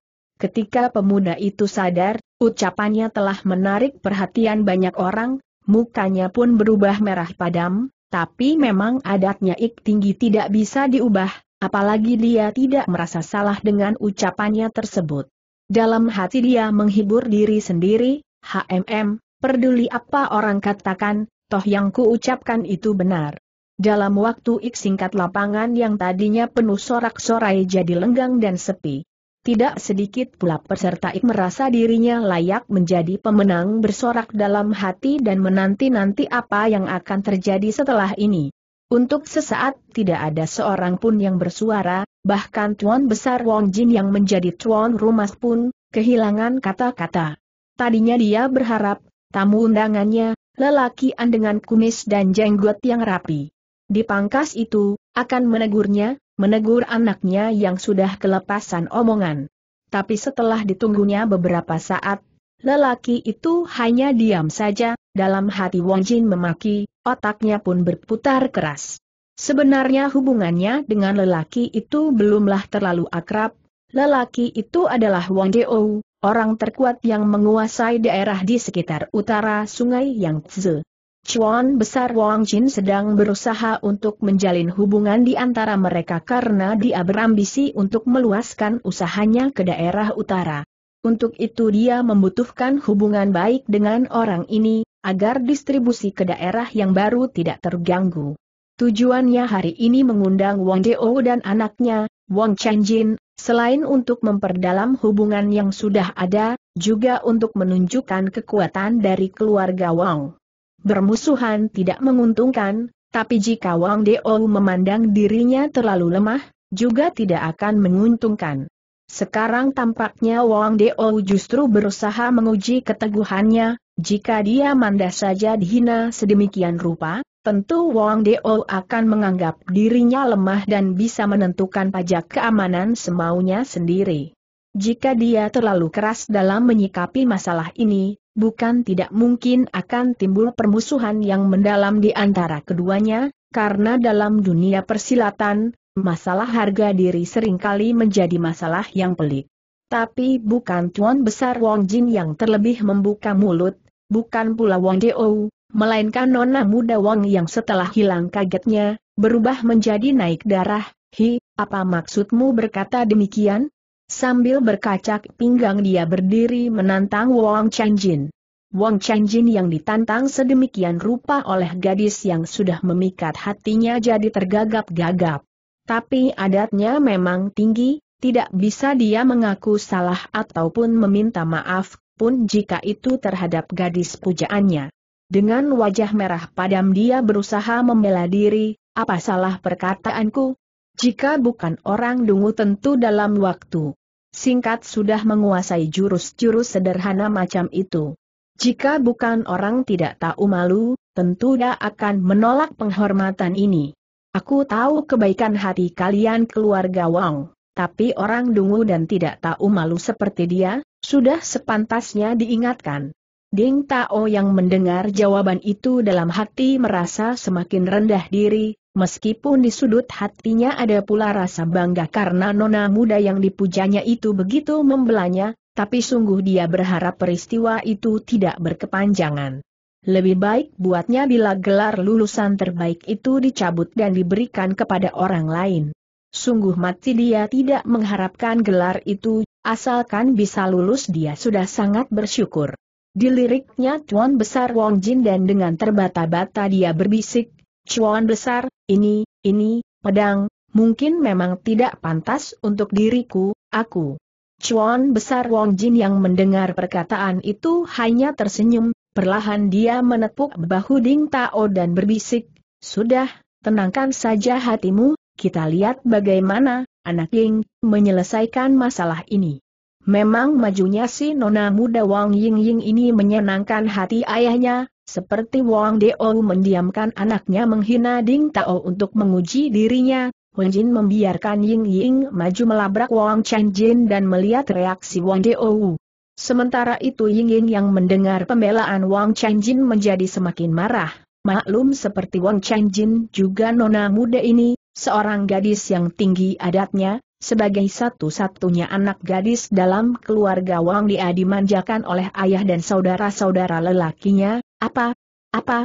Ketika pemuda itu sadar, ucapannya telah menarik perhatian banyak orang, mukanya pun berubah merah padam, tapi memang adatnya ik tinggi tidak bisa diubah, apalagi dia tidak merasa salah dengan ucapannya tersebut. Dalam hati dia menghibur diri sendiri, HMM, peduli apa orang katakan, toh yang kuucapkan itu benar. Dalam waktu ik singkat lapangan yang tadinya penuh sorak-sorai jadi lenggang dan sepi. Tidak sedikit pula peserta ik merasa dirinya layak menjadi pemenang bersorak dalam hati dan menanti-nanti apa yang akan terjadi setelah ini. Untuk sesaat tidak ada seorang pun yang bersuara, bahkan Tuan Besar Wong Jin yang menjadi Tuan Rumah pun, kehilangan kata-kata. Tadinya dia berharap, tamu undangannya, lelaki dengan kumis dan jenggot yang rapi. Dipangkas itu, akan menegurnya, menegur anaknya yang sudah kelepasan omongan. Tapi setelah ditunggunya beberapa saat, lelaki itu hanya diam saja, dalam hati Wong Jin memaki, otaknya pun berputar keras. Sebenarnya hubungannya dengan lelaki itu belumlah terlalu akrab, lelaki itu adalah Wong Deo, orang terkuat yang menguasai daerah di sekitar utara sungai Yangtze. Chuan besar Wang Jin sedang berusaha untuk menjalin hubungan di antara mereka karena dia berambisi untuk meluaskan usahanya ke daerah utara. Untuk itu dia membutuhkan hubungan baik dengan orang ini, agar distribusi ke daerah yang baru tidak terganggu. Tujuannya hari ini mengundang Wang Deo dan anaknya, Wang Changjin, selain untuk memperdalam hubungan yang sudah ada, juga untuk menunjukkan kekuatan dari keluarga Wang. Bermusuhan tidak menguntungkan, tapi jika Wang Deo memandang dirinya terlalu lemah, juga tidak akan menguntungkan. Sekarang tampaknya Wang Deo justru berusaha menguji keteguhannya, jika dia mandas saja dihina sedemikian rupa, tentu Wang Deo akan menganggap dirinya lemah dan bisa menentukan pajak keamanan semaunya sendiri. Jika dia terlalu keras dalam menyikapi masalah ini, bukan tidak mungkin akan timbul permusuhan yang mendalam di antara keduanya, karena dalam dunia persilatan, masalah harga diri seringkali menjadi masalah yang pelik. Tapi bukan tuan besar Wong Jin yang terlebih membuka mulut, bukan pula Wong Deo, melainkan nona muda Wong yang setelah hilang kagetnya, berubah menjadi naik darah, Hi, apa maksudmu berkata demikian? Sambil berkacak pinggang dia berdiri menantang Wong Changjin. Wang Changjin yang ditantang sedemikian rupa oleh gadis yang sudah memikat hatinya jadi tergagap-gagap. Tapi adatnya memang tinggi, tidak bisa dia mengaku salah ataupun meminta maaf pun jika itu terhadap gadis pujaannya. Dengan wajah merah padam dia berusaha membela diri, apa salah perkataanku, jika bukan orang dungu tentu dalam waktu singkat sudah menguasai jurus-jurus sederhana macam itu. Jika bukan orang tidak tahu malu, tentu dia akan menolak penghormatan ini. Aku tahu kebaikan hati kalian keluarga Wang, tapi orang dungu dan tidak tahu malu seperti dia, sudah sepantasnya diingatkan. Ding Tao yang mendengar jawaban itu dalam hati merasa semakin rendah diri, Meskipun di sudut hatinya ada pula rasa bangga karena nona muda yang dipujanya itu begitu membelanya, tapi sungguh dia berharap peristiwa itu tidak berkepanjangan. Lebih baik buatnya bila gelar lulusan terbaik itu dicabut dan diberikan kepada orang lain. Sungguh mati dia tidak mengharapkan gelar itu, asalkan bisa lulus dia sudah sangat bersyukur. Diliriknya Tuan Besar Wong Jin dan dengan terbata-bata dia berbisik, Cuan besar, ini, ini, pedang, mungkin memang tidak pantas untuk diriku, aku. Cuan besar Wong Jin yang mendengar perkataan itu hanya tersenyum, perlahan dia menepuk bahu Ding Tao dan berbisik, Sudah, tenangkan saja hatimu, kita lihat bagaimana, anak Ying, menyelesaikan masalah ini. Memang majunya si nona muda Wang Ying Ying ini menyenangkan hati ayahnya, seperti Wang Deo mendiamkan anaknya menghina Ding Tao untuk menguji dirinya, Wen Jin membiarkan Ying Ying maju melabrak Wang Chen Jin dan melihat reaksi Wang Deo. Sementara itu Ying Ying yang mendengar pembelaan Wang Chen Jin menjadi semakin marah. Maklum seperti Wang Chen Jin juga nona muda ini, seorang gadis yang tinggi adatnya, sebagai satu-satunya anak gadis dalam keluarga Wang Dia dimanjakan oleh ayah dan saudara-saudara lelakinya, apa, apa,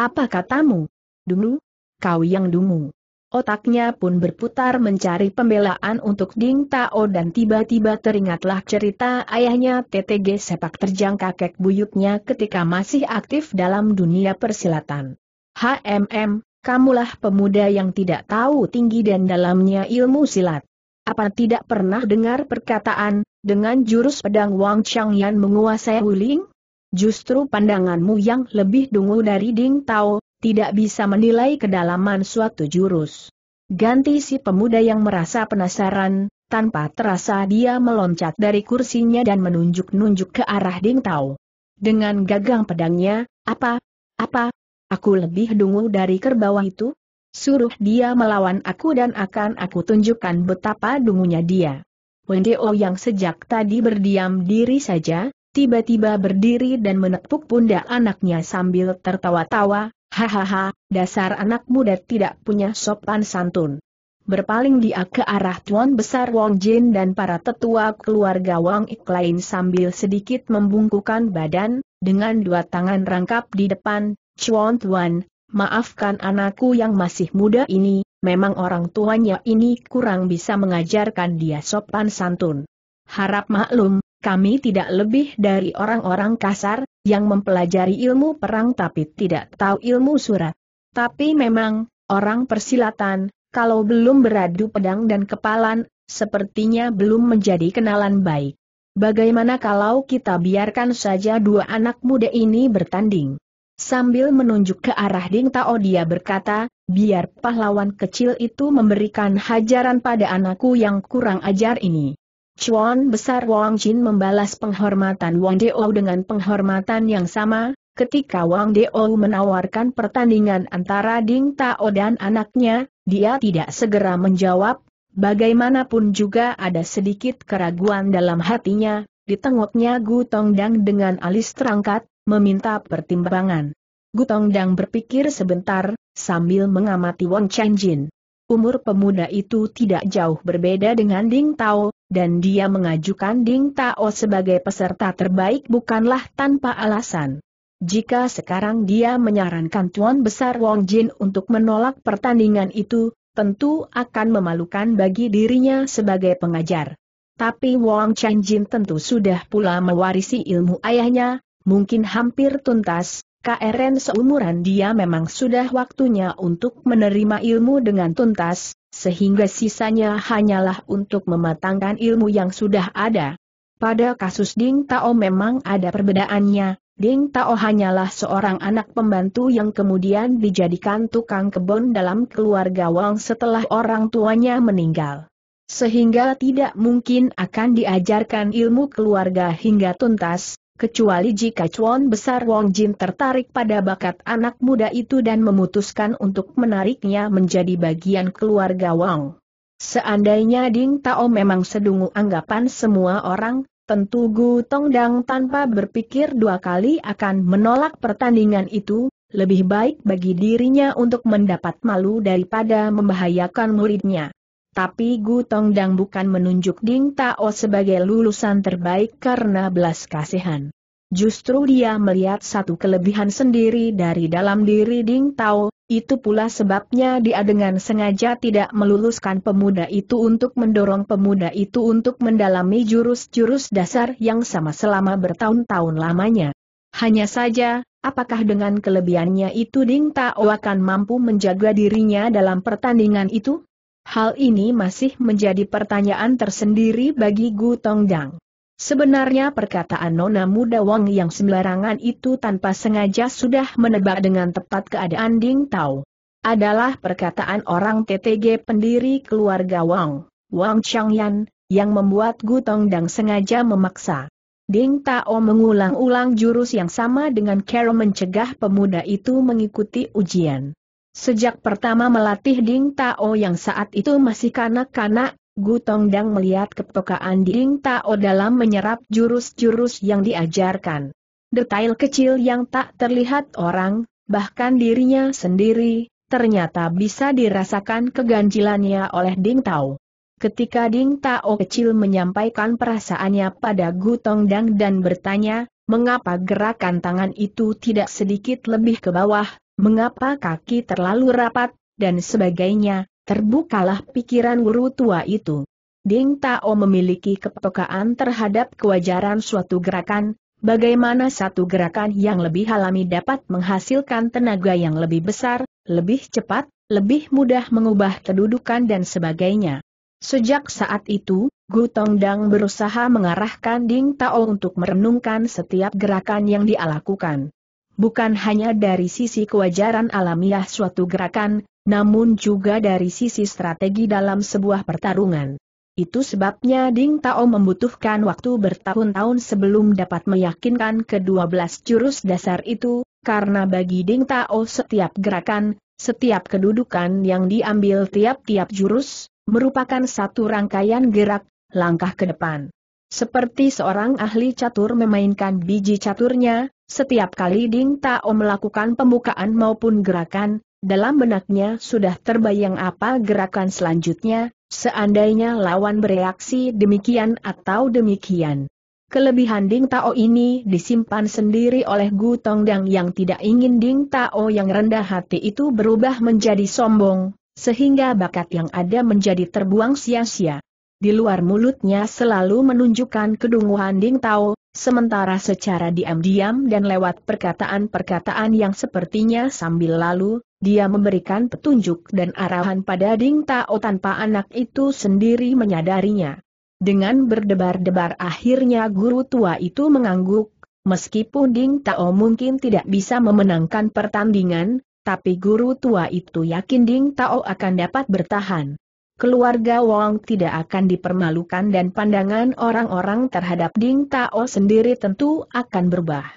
apa katamu? Dulu? Kau yang dungu. Otaknya pun berputar mencari pembelaan untuk Ding Tao dan tiba-tiba teringatlah cerita ayahnya TTG sepak terjang kakek buyutnya ketika masih aktif dalam dunia persilatan. HMM, kamulah pemuda yang tidak tahu tinggi dan dalamnya ilmu silat. Apa tidak pernah dengar perkataan, dengan jurus pedang Wang Yan menguasai Wuling? justru pandanganmu yang lebih dungu dari Ding Tao, tidak bisa menilai kedalaman suatu jurus. Ganti si pemuda yang merasa penasaran, tanpa terasa dia meloncat dari kursinya dan menunjuk-nunjuk ke arah Ding Tao. Dengan gagang pedangnya, apa? Apa? Aku lebih dungu dari kerbau itu? Suruh dia melawan aku dan akan aku tunjukkan betapa dungunya dia. Wendeo yang sejak tadi berdiam diri saja, tiba-tiba berdiri dan menepuk pundak anaknya sambil tertawa-tawa, hahaha, dasar anak muda tidak punya sopan santun. Berpaling dia ke arah Tuan Besar Wong Jin dan para tetua keluarga Wang Ik lain sambil sedikit membungkukan badan, dengan dua tangan rangkap di depan, Chuan Tuan, maafkan anakku yang masih muda ini, memang orang tuanya ini kurang bisa mengajarkan dia sopan santun. Harap maklum, kami tidak lebih dari orang-orang kasar, yang mempelajari ilmu perang tapi tidak tahu ilmu surat. Tapi memang, orang persilatan, kalau belum beradu pedang dan kepalan, sepertinya belum menjadi kenalan baik. Bagaimana kalau kita biarkan saja dua anak muda ini bertanding? Sambil menunjuk ke arah Ding Tao dia berkata, biar pahlawan kecil itu memberikan hajaran pada anakku yang kurang ajar ini. Chuan Besar Wang Jin membalas penghormatan Wang Deo dengan penghormatan yang sama, ketika Wang Deo menawarkan pertandingan antara Ding Tao dan anaknya, dia tidak segera menjawab, bagaimanapun juga ada sedikit keraguan dalam hatinya, ditengoknya Gu Dang dengan alis terangkat, meminta pertimbangan. Gu Dang berpikir sebentar, sambil mengamati Wang Jin. Umur pemuda itu tidak jauh berbeda dengan Ding Tao, dan dia mengajukan Ding Tao sebagai peserta terbaik bukanlah tanpa alasan. Jika sekarang dia menyarankan Tuan Besar Wong Jin untuk menolak pertandingan itu, tentu akan memalukan bagi dirinya sebagai pengajar. Tapi Wong Chan Jin tentu sudah pula mewarisi ilmu ayahnya, mungkin hampir tuntas, KRN seumuran dia memang sudah waktunya untuk menerima ilmu dengan tuntas, sehingga sisanya hanyalah untuk mematangkan ilmu yang sudah ada. Pada kasus Ding Tao memang ada perbedaannya, Ding Tao hanyalah seorang anak pembantu yang kemudian dijadikan tukang kebun dalam keluarga Wang setelah orang tuanya meninggal. Sehingga tidak mungkin akan diajarkan ilmu keluarga hingga tuntas, kecuali jika cuan Besar Wong Jin tertarik pada bakat anak muda itu dan memutuskan untuk menariknya menjadi bagian keluarga Wong. Seandainya Ding Tao memang sedungu anggapan semua orang, tentu Gu Tongdang tanpa berpikir dua kali akan menolak pertandingan itu, lebih baik bagi dirinya untuk mendapat malu daripada membahayakan muridnya. Tapi Gu Dang bukan menunjuk Ding Tao sebagai lulusan terbaik karena belas kasihan. Justru dia melihat satu kelebihan sendiri dari dalam diri Ding Tao, itu pula sebabnya dia dengan sengaja tidak meluluskan pemuda itu untuk mendorong pemuda itu untuk mendalami jurus-jurus dasar yang sama selama bertahun-tahun lamanya. Hanya saja, apakah dengan kelebihannya itu Ding Tao akan mampu menjaga dirinya dalam pertandingan itu? Hal ini masih menjadi pertanyaan tersendiri bagi Gu Tongdang. Sebenarnya perkataan Nona Muda Wang yang sembarangan itu tanpa sengaja sudah menebak dengan tepat keadaan Ding Tao. Adalah perkataan orang TTG pendiri keluarga Wang, Wang Changyan, yang membuat Gu Tongdang sengaja memaksa. Ding Tao mengulang-ulang jurus yang sama dengan Carol mencegah pemuda itu mengikuti ujian. Sejak pertama melatih Ding Tao yang saat itu masih kanak-kanak, Gu Tongdang melihat kepekaan Ding Tao dalam menyerap jurus-jurus yang diajarkan. Detail kecil yang tak terlihat orang, bahkan dirinya sendiri, ternyata bisa dirasakan keganjilannya oleh Ding Tao. Ketika Ding Tao kecil menyampaikan perasaannya pada Gu Tongdang dan bertanya, mengapa gerakan tangan itu tidak sedikit lebih ke bawah, mengapa kaki terlalu rapat, dan sebagainya, terbukalah pikiran guru tua itu. Ding Tao memiliki kepekaan terhadap kewajaran suatu gerakan, bagaimana satu gerakan yang lebih alami dapat menghasilkan tenaga yang lebih besar, lebih cepat, lebih mudah mengubah kedudukan dan sebagainya. Sejak saat itu, Gu Tongdang berusaha mengarahkan Ding Tao untuk merenungkan setiap gerakan yang dia lakukan bukan hanya dari sisi kewajaran alamiah suatu gerakan, namun juga dari sisi strategi dalam sebuah pertarungan. Itu sebabnya Ding Tao membutuhkan waktu bertahun-tahun sebelum dapat meyakinkan kedua belas jurus dasar itu, karena bagi Ding Tao setiap gerakan, setiap kedudukan yang diambil tiap-tiap jurus, merupakan satu rangkaian gerak, langkah ke depan. Seperti seorang ahli catur memainkan biji caturnya, setiap kali Ding Tao melakukan pembukaan maupun gerakan, dalam benaknya sudah terbayang apa gerakan selanjutnya, seandainya lawan bereaksi demikian atau demikian. Kelebihan Ding Tao ini disimpan sendiri oleh Gu Tongdang yang tidak ingin Ding Tao yang rendah hati itu berubah menjadi sombong, sehingga bakat yang ada menjadi terbuang sia-sia. Di luar mulutnya selalu menunjukkan kedunguhan Ding Tao, sementara secara diam-diam dan lewat perkataan-perkataan yang sepertinya sambil lalu, dia memberikan petunjuk dan arahan pada Ding Tao tanpa anak itu sendiri menyadarinya. Dengan berdebar-debar akhirnya guru tua itu mengangguk, meskipun Ding Tao mungkin tidak bisa memenangkan pertandingan, tapi guru tua itu yakin Ding Tao akan dapat bertahan keluarga Wong tidak akan dipermalukan dan pandangan orang-orang terhadap Ding Tao sendiri tentu akan berubah.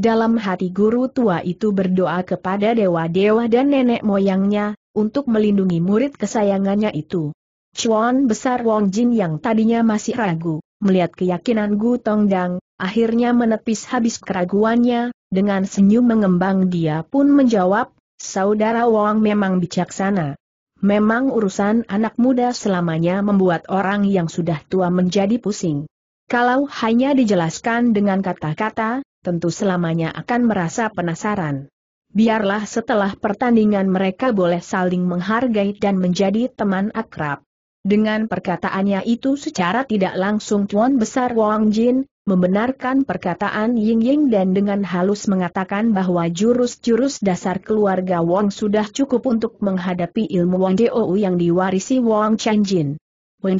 Dalam hati guru tua itu berdoa kepada dewa-dewa dan nenek moyangnya, untuk melindungi murid kesayangannya itu. Chuan besar Wong Jin yang tadinya masih ragu, melihat keyakinan Gu Tongdang, akhirnya menepis habis keraguannya, dengan senyum mengembang dia pun menjawab, Saudara Wong memang bijaksana. Memang urusan anak muda selamanya membuat orang yang sudah tua menjadi pusing. Kalau hanya dijelaskan dengan kata-kata, tentu selamanya akan merasa penasaran. Biarlah setelah pertandingan mereka boleh saling menghargai dan menjadi teman akrab. Dengan perkataannya itu secara tidak langsung Tuan Besar Wang Jin, membenarkan perkataan Ying Ying dan dengan halus mengatakan bahwa jurus-jurus dasar keluarga Wong sudah cukup untuk menghadapi ilmu Wang yang diwarisi Wang Jin. Wang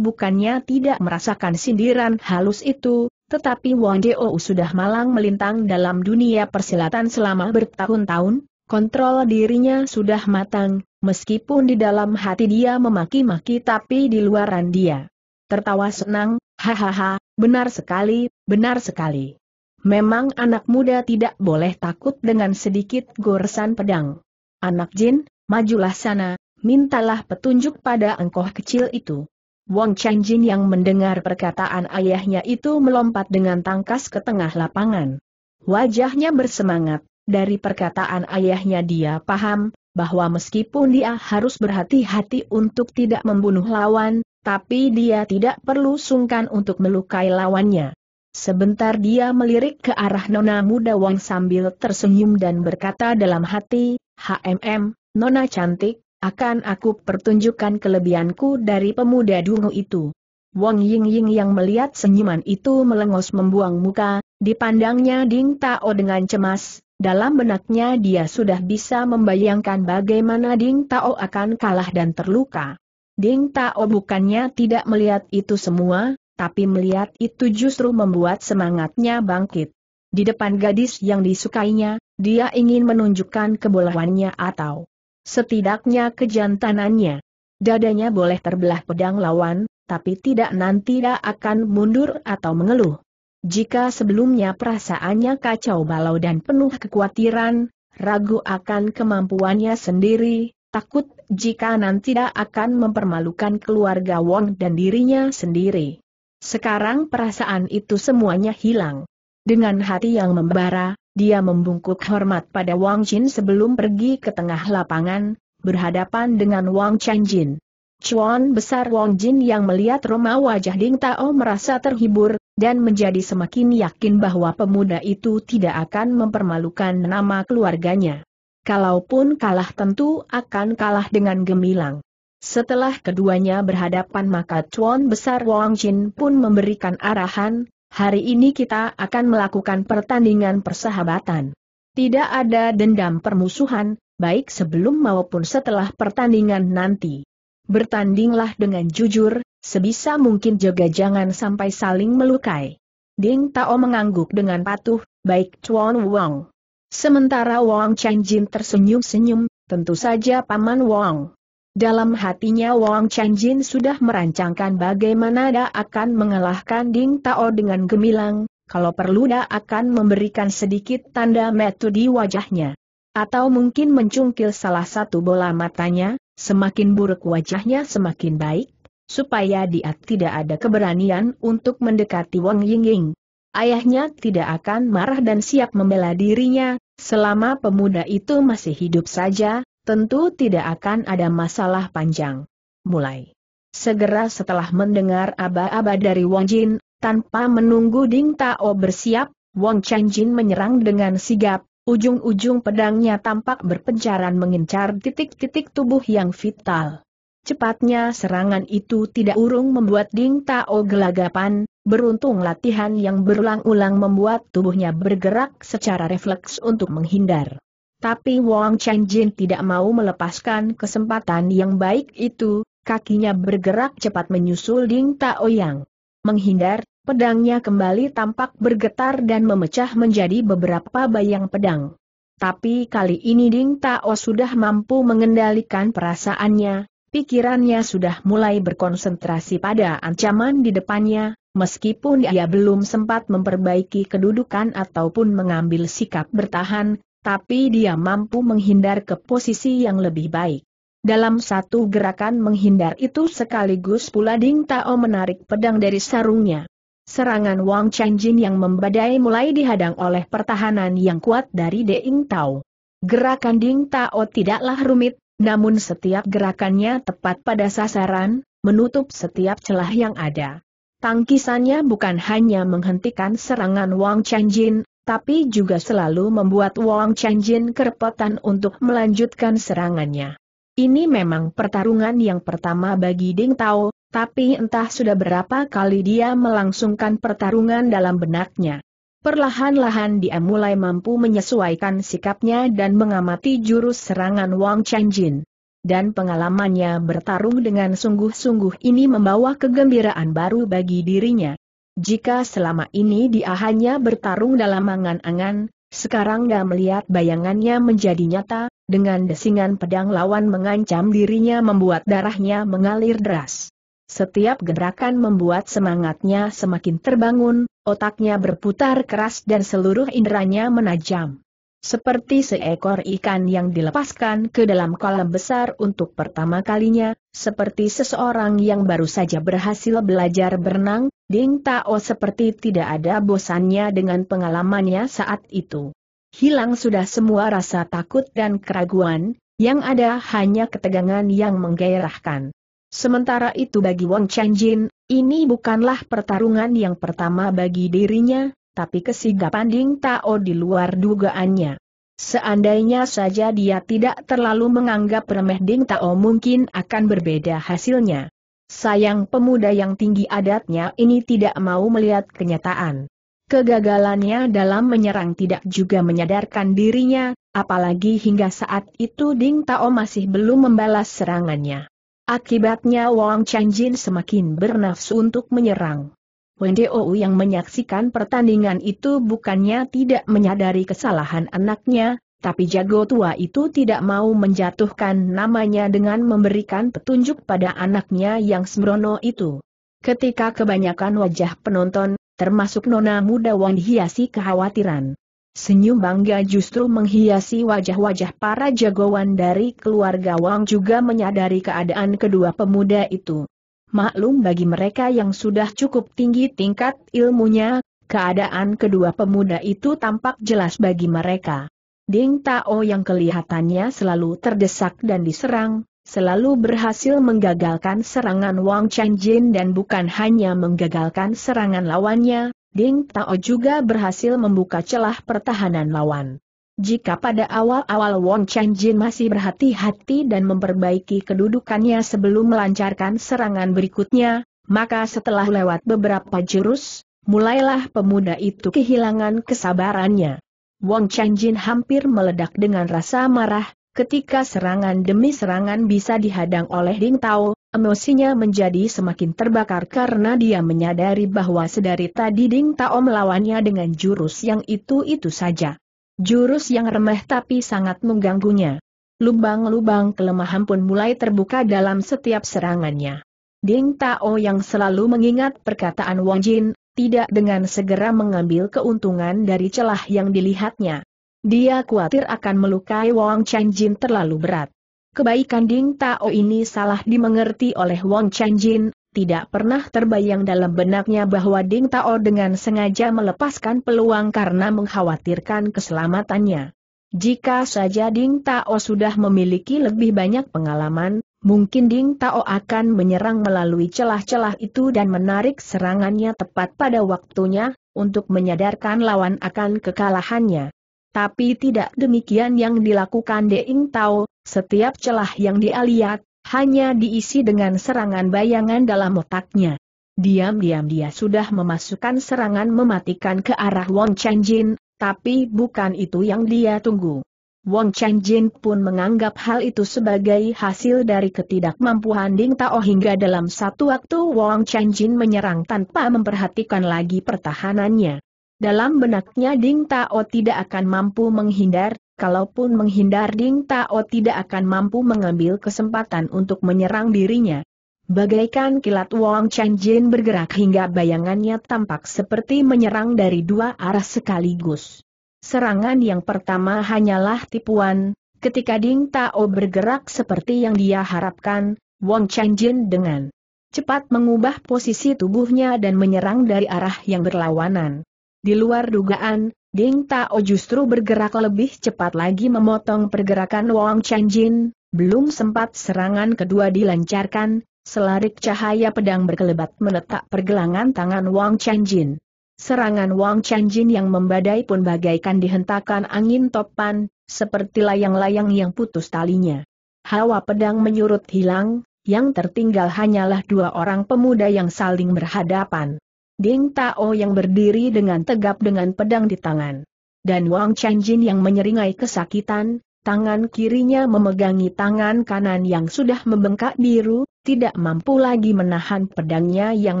bukannya tidak merasakan sindiran halus itu, tetapi Wang sudah malang melintang dalam dunia persilatan selama bertahun-tahun, kontrol dirinya sudah matang, meskipun di dalam hati dia memaki-maki tapi di luaran dia tertawa senang, Hahaha, benar sekali, benar sekali. Memang anak muda tidak boleh takut dengan sedikit goresan pedang. Anak jin, majulah sana, mintalah petunjuk pada engkau kecil itu. Wang Chang Jin yang mendengar perkataan ayahnya itu melompat dengan tangkas ke tengah lapangan. Wajahnya bersemangat, dari perkataan ayahnya dia paham, bahwa meskipun dia harus berhati-hati untuk tidak membunuh lawan, tapi dia tidak perlu sungkan untuk melukai lawannya. Sebentar dia melirik ke arah Nona Muda Wang sambil tersenyum dan berkata dalam hati, HMM, Nona cantik, akan aku pertunjukkan kelebihanku dari pemuda dungu itu. Wang Ying Ying yang melihat senyuman itu melengos membuang muka, dipandangnya Ding Tao dengan cemas, dalam benaknya dia sudah bisa membayangkan bagaimana Ding Tao akan kalah dan terluka. Ding Tao bukannya tidak melihat itu semua, tapi melihat itu justru membuat semangatnya bangkit. Di depan gadis yang disukainya, dia ingin menunjukkan kebolehannya atau setidaknya kejantanannya. Dadanya boleh terbelah pedang lawan, tapi tidak nanti dia akan mundur atau mengeluh. Jika sebelumnya perasaannya kacau balau dan penuh kekhawatiran, ragu akan kemampuannya sendiri, Takut jika nanti tidak akan mempermalukan keluarga Wong dan dirinya sendiri. Sekarang perasaan itu semuanya hilang. Dengan hati yang membara, dia membungkuk hormat pada Wang Jin sebelum pergi ke tengah lapangan, berhadapan dengan Wang Jin. Cuan besar Wang Jin yang melihat Roma wajah Ding Tao merasa terhibur, dan menjadi semakin yakin bahwa pemuda itu tidak akan mempermalukan nama keluarganya kalaupun kalah tentu akan kalah dengan gemilang. Setelah keduanya berhadapan maka Chuan Besar Wang Jin pun memberikan arahan, hari ini kita akan melakukan pertandingan persahabatan. Tidak ada dendam permusuhan, baik sebelum maupun setelah pertandingan nanti. Bertandinglah dengan jujur, sebisa mungkin jaga jangan sampai saling melukai. Ding Tao mengangguk dengan patuh, baik Chuan Wang. Sementara Wang Changjin tersenyum-senyum, tentu saja Paman Wang. Dalam hatinya Wang Changjin sudah merancangkan bagaimana dia akan mengalahkan Ding Tao dengan gemilang, kalau perlu dia akan memberikan sedikit tanda metu di wajahnya. Atau mungkin mencungkil salah satu bola matanya, semakin buruk wajahnya semakin baik, supaya dia tidak ada keberanian untuk mendekati Wang Yingying. Ayahnya tidak akan marah dan siap membela dirinya, selama pemuda itu masih hidup saja, tentu tidak akan ada masalah panjang. Mulai. Segera setelah mendengar aba-aba dari Wang Jin, tanpa menunggu Ding Tao bersiap, Wang Jin menyerang dengan sigap, ujung-ujung pedangnya tampak berpencaran mengincar titik-titik tubuh yang vital. Cepatnya serangan itu tidak urung membuat Ding Tao gelagapan, Beruntung latihan yang berulang-ulang membuat tubuhnya bergerak secara refleks untuk menghindar. Tapi Wang Chen Jin tidak mau melepaskan kesempatan yang baik itu, kakinya bergerak cepat menyusul Ding Tao Yang. Menghindar, pedangnya kembali tampak bergetar dan memecah menjadi beberapa bayang pedang. Tapi kali ini Ding Tao sudah mampu mengendalikan perasaannya, Pikirannya sudah mulai berkonsentrasi pada ancaman di depannya, meskipun ia belum sempat memperbaiki kedudukan ataupun mengambil sikap bertahan, tapi dia mampu menghindar ke posisi yang lebih baik. Dalam satu gerakan menghindar itu sekaligus pula Ding Tao menarik pedang dari sarungnya. Serangan Wang Chanjin yang membadai mulai dihadang oleh pertahanan yang kuat dari Ding Tao. Gerakan Ding Tao tidaklah rumit, namun setiap gerakannya tepat pada sasaran, menutup setiap celah yang ada. Tangkisannya bukan hanya menghentikan serangan Wang Chanjin, tapi juga selalu membuat Wang Chanjin kerepotan untuk melanjutkan serangannya. Ini memang pertarungan yang pertama bagi Ding Tao, tapi entah sudah berapa kali dia melangsungkan pertarungan dalam benaknya. Perlahan-lahan dia mulai mampu menyesuaikan sikapnya dan mengamati jurus serangan Wang Chanjin. Dan pengalamannya bertarung dengan sungguh-sungguh ini membawa kegembiraan baru bagi dirinya. Jika selama ini dia hanya bertarung dalam angan-angan, sekarang dia melihat bayangannya menjadi nyata, dengan desingan pedang lawan mengancam dirinya membuat darahnya mengalir deras. Setiap gerakan membuat semangatnya semakin terbangun, Otaknya berputar keras dan seluruh inderanya menajam. Seperti seekor ikan yang dilepaskan ke dalam kolam besar untuk pertama kalinya, seperti seseorang yang baru saja berhasil belajar berenang, Ding Tao seperti tidak ada bosannya dengan pengalamannya saat itu. Hilang sudah semua rasa takut dan keraguan, yang ada hanya ketegangan yang menggairahkan. Sementara itu bagi Wang Chanjin ini bukanlah pertarungan yang pertama bagi dirinya, tapi kesigapan Ding Tao di luar dugaannya. Seandainya saja dia tidak terlalu menganggap remeh Ding Tao mungkin akan berbeda hasilnya. Sayang pemuda yang tinggi adatnya ini tidak mau melihat kenyataan. Kegagalannya dalam menyerang tidak juga menyadarkan dirinya, apalagi hingga saat itu Ding Tao masih belum membalas serangannya. Akibatnya Wang Changjin semakin bernafsu untuk menyerang. Wendou yang menyaksikan pertandingan itu bukannya tidak menyadari kesalahan anaknya, tapi jago tua itu tidak mau menjatuhkan namanya dengan memberikan petunjuk pada anaknya yang sembrono itu. Ketika kebanyakan wajah penonton, termasuk nona muda Wang hiasi kekhawatiran. Senyum bangga justru menghiasi wajah-wajah para jagoan dari keluarga Wang juga menyadari keadaan kedua pemuda itu. Maklum bagi mereka yang sudah cukup tinggi tingkat ilmunya, keadaan kedua pemuda itu tampak jelas bagi mereka. Ding Tao yang kelihatannya selalu terdesak dan diserang, selalu berhasil menggagalkan serangan Wang Chen Jin dan bukan hanya menggagalkan serangan lawannya, Ding Tao juga berhasil membuka celah pertahanan lawan. Jika pada awal-awal Wong Chen Jin masih berhati-hati dan memperbaiki kedudukannya sebelum melancarkan serangan berikutnya, maka setelah lewat beberapa jurus, mulailah pemuda itu kehilangan kesabarannya. Wong Chen Jin hampir meledak dengan rasa marah, ketika serangan demi serangan bisa dihadang oleh Ding Tao, Emosinya menjadi semakin terbakar karena dia menyadari bahwa sedari tadi Ding Tao melawannya dengan jurus yang itu-itu saja. Jurus yang remeh tapi sangat mengganggunya. Lubang-lubang kelemahan pun mulai terbuka dalam setiap serangannya. Ding Tao yang selalu mengingat perkataan Wang Jin, tidak dengan segera mengambil keuntungan dari celah yang dilihatnya. Dia khawatir akan melukai Wang Jin terlalu berat. Kebaikan Ding Tao ini salah dimengerti oleh Wang Chanjin, tidak pernah terbayang dalam benaknya bahwa Ding Tao dengan sengaja melepaskan peluang karena mengkhawatirkan keselamatannya. Jika saja Ding Tao sudah memiliki lebih banyak pengalaman, mungkin Ding Tao akan menyerang melalui celah-celah itu dan menarik serangannya tepat pada waktunya, untuk menyadarkan lawan akan kekalahannya. Tapi tidak demikian yang dilakukan Ding Tao, setiap celah yang dia lihat, hanya diisi dengan serangan bayangan dalam otaknya. Diam-diam dia sudah memasukkan serangan mematikan ke arah Wong Chen Jin, tapi bukan itu yang dia tunggu. Wong Chen Jin pun menganggap hal itu sebagai hasil dari ketidakmampuan Ding Tao hingga dalam satu waktu Wong Chen Jin menyerang tanpa memperhatikan lagi pertahanannya. Dalam benaknya Ding Tao tidak akan mampu menghindar, kalaupun menghindar Ding Tao tidak akan mampu mengambil kesempatan untuk menyerang dirinya. Bagaikan kilat Wong Chen Jin bergerak hingga bayangannya tampak seperti menyerang dari dua arah sekaligus. Serangan yang pertama hanyalah tipuan, ketika Ding Tao bergerak seperti yang dia harapkan, Wong Chen Jin dengan cepat mengubah posisi tubuhnya dan menyerang dari arah yang berlawanan. Di luar dugaan, Ding Tao justru bergerak lebih cepat lagi memotong pergerakan Wang Chanjin, belum sempat serangan kedua dilancarkan, selarik cahaya pedang berkelebat menetak pergelangan tangan Wang Chanjin. Serangan Wang Chanjin yang membadai pun bagaikan dihentakkan angin topan, seperti layang-layang yang putus talinya. Hawa pedang menyurut hilang, yang tertinggal hanyalah dua orang pemuda yang saling berhadapan. Ding Tao yang berdiri dengan tegap dengan pedang di tangan. Dan Wang Changjin yang menyeringai kesakitan, tangan kirinya memegangi tangan kanan yang sudah membengkak biru, tidak mampu lagi menahan pedangnya yang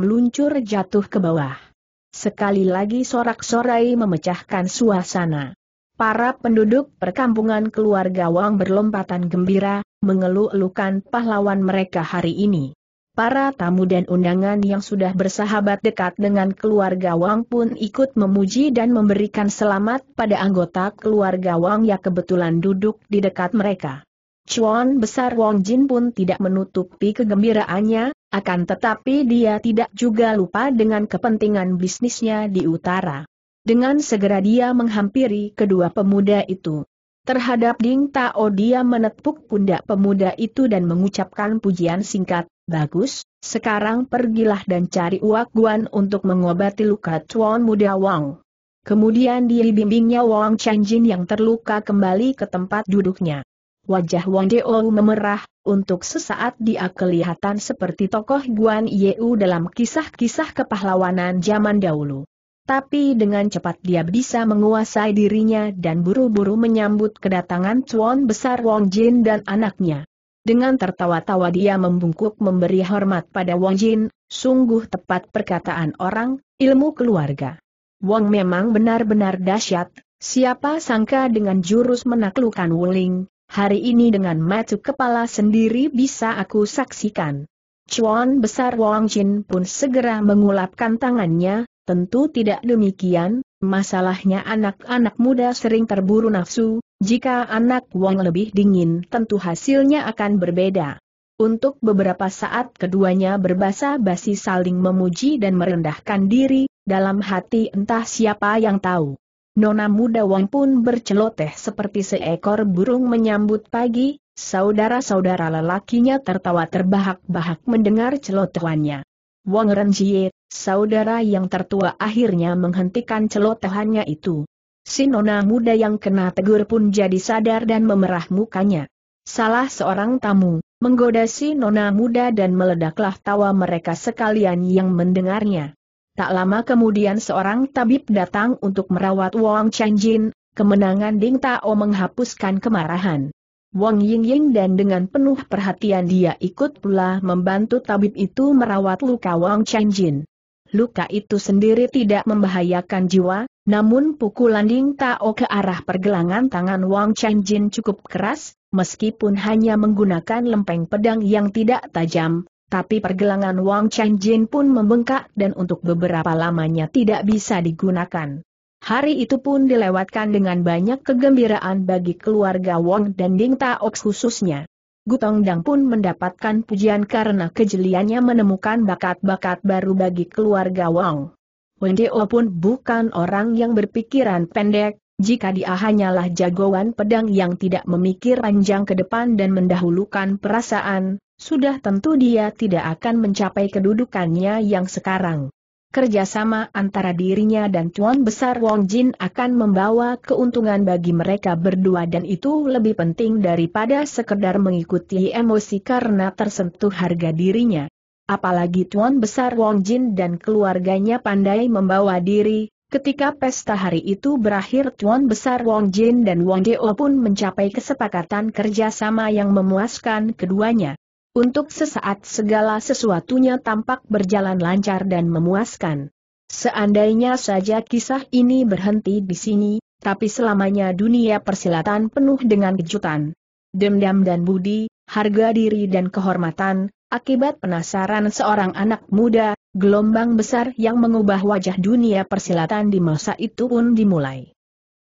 luncur jatuh ke bawah. Sekali lagi sorak-sorai memecahkan suasana. Para penduduk perkampungan keluarga Wang berlompatan gembira, mengeluh-elukan pahlawan mereka hari ini. Para tamu dan undangan yang sudah bersahabat dekat dengan keluarga Wang pun ikut memuji dan memberikan selamat pada anggota keluarga Wang yang kebetulan duduk di dekat mereka. Chuan besar Wang Jin pun tidak menutupi kegembiraannya, akan tetapi dia tidak juga lupa dengan kepentingan bisnisnya di utara. Dengan segera dia menghampiri kedua pemuda itu. Terhadap Ding Tao dia menepuk pundak pemuda itu dan mengucapkan pujian singkat, Bagus, sekarang pergilah dan cari uang Guan untuk mengobati luka Tuan Muda Wang. Kemudian dibimbingnya Wang Chanjin yang terluka kembali ke tempat duduknya. Wajah Wang Deo memerah, untuk sesaat dia kelihatan seperti tokoh Guan Yeu dalam kisah-kisah kepahlawanan zaman dahulu. Tapi dengan cepat dia bisa menguasai dirinya dan buru-buru menyambut kedatangan Tuan Besar Wang Jin dan anaknya. Dengan tertawa-tawa dia membungkuk memberi hormat pada Wang Jin, sungguh tepat perkataan orang, ilmu keluarga. Wang memang benar-benar dahsyat, siapa sangka dengan jurus menaklukkan Wuling, hari ini dengan matu kepala sendiri bisa aku saksikan. Cuan besar Wang Jin pun segera mengulapkan tangannya, tentu tidak demikian, Masalahnya anak-anak muda sering terburu nafsu, jika anak wong lebih dingin tentu hasilnya akan berbeda. Untuk beberapa saat keduanya berbasa-basi saling memuji dan merendahkan diri, dalam hati entah siapa yang tahu. Nona muda wong pun berceloteh seperti seekor burung menyambut pagi, saudara-saudara lelakinya tertawa terbahak-bahak mendengar celotehannya. Wang Renjie saudara yang tertua akhirnya menghentikan celotehannya itu. Si nona muda yang kena tegur pun jadi sadar dan memerah mukanya. Salah seorang tamu, menggoda si nona muda dan meledaklah tawa mereka sekalian yang mendengarnya. Tak lama kemudian seorang tabib datang untuk merawat Wang Chanjin, kemenangan Ding Tao menghapuskan kemarahan. Wang Yingying dan dengan penuh perhatian dia ikut pula membantu tabib itu merawat luka Wang Chanjin luka itu sendiri tidak membahayakan jiwa, namun pukulan Ding Tao ke arah pergelangan tangan Wang Chen Jin cukup keras, meskipun hanya menggunakan lempeng pedang yang tidak tajam, tapi pergelangan Wang Chen Jin pun membengkak dan untuk beberapa lamanya tidak bisa digunakan. Hari itu pun dilewatkan dengan banyak kegembiraan bagi keluarga Wang dan Ding Tao khususnya. Gutong Dang pun mendapatkan pujian karena kejeliannya menemukan bakat-bakat baru bagi keluarga Wang. Wendeo pun bukan orang yang berpikiran pendek, jika dia hanyalah jagoan pedang yang tidak memikir panjang ke depan dan mendahulukan perasaan, sudah tentu dia tidak akan mencapai kedudukannya yang sekarang kerjasama antara dirinya dan Tuan Besar Wong Jin akan membawa keuntungan bagi mereka berdua dan itu lebih penting daripada sekedar mengikuti emosi karena tersentuh harga dirinya. Apalagi Tuan Besar Wong Jin dan keluarganya pandai membawa diri, ketika pesta hari itu berakhir Tuan Besar Wong Jin dan Wong Deo pun mencapai kesepakatan kerjasama yang memuaskan keduanya. Untuk sesaat segala sesuatunya tampak berjalan lancar dan memuaskan. Seandainya saja kisah ini berhenti di sini, tapi selamanya dunia persilatan penuh dengan kejutan. Dendam dan budi, harga diri dan kehormatan, akibat penasaran seorang anak muda, gelombang besar yang mengubah wajah dunia persilatan di masa itu pun dimulai.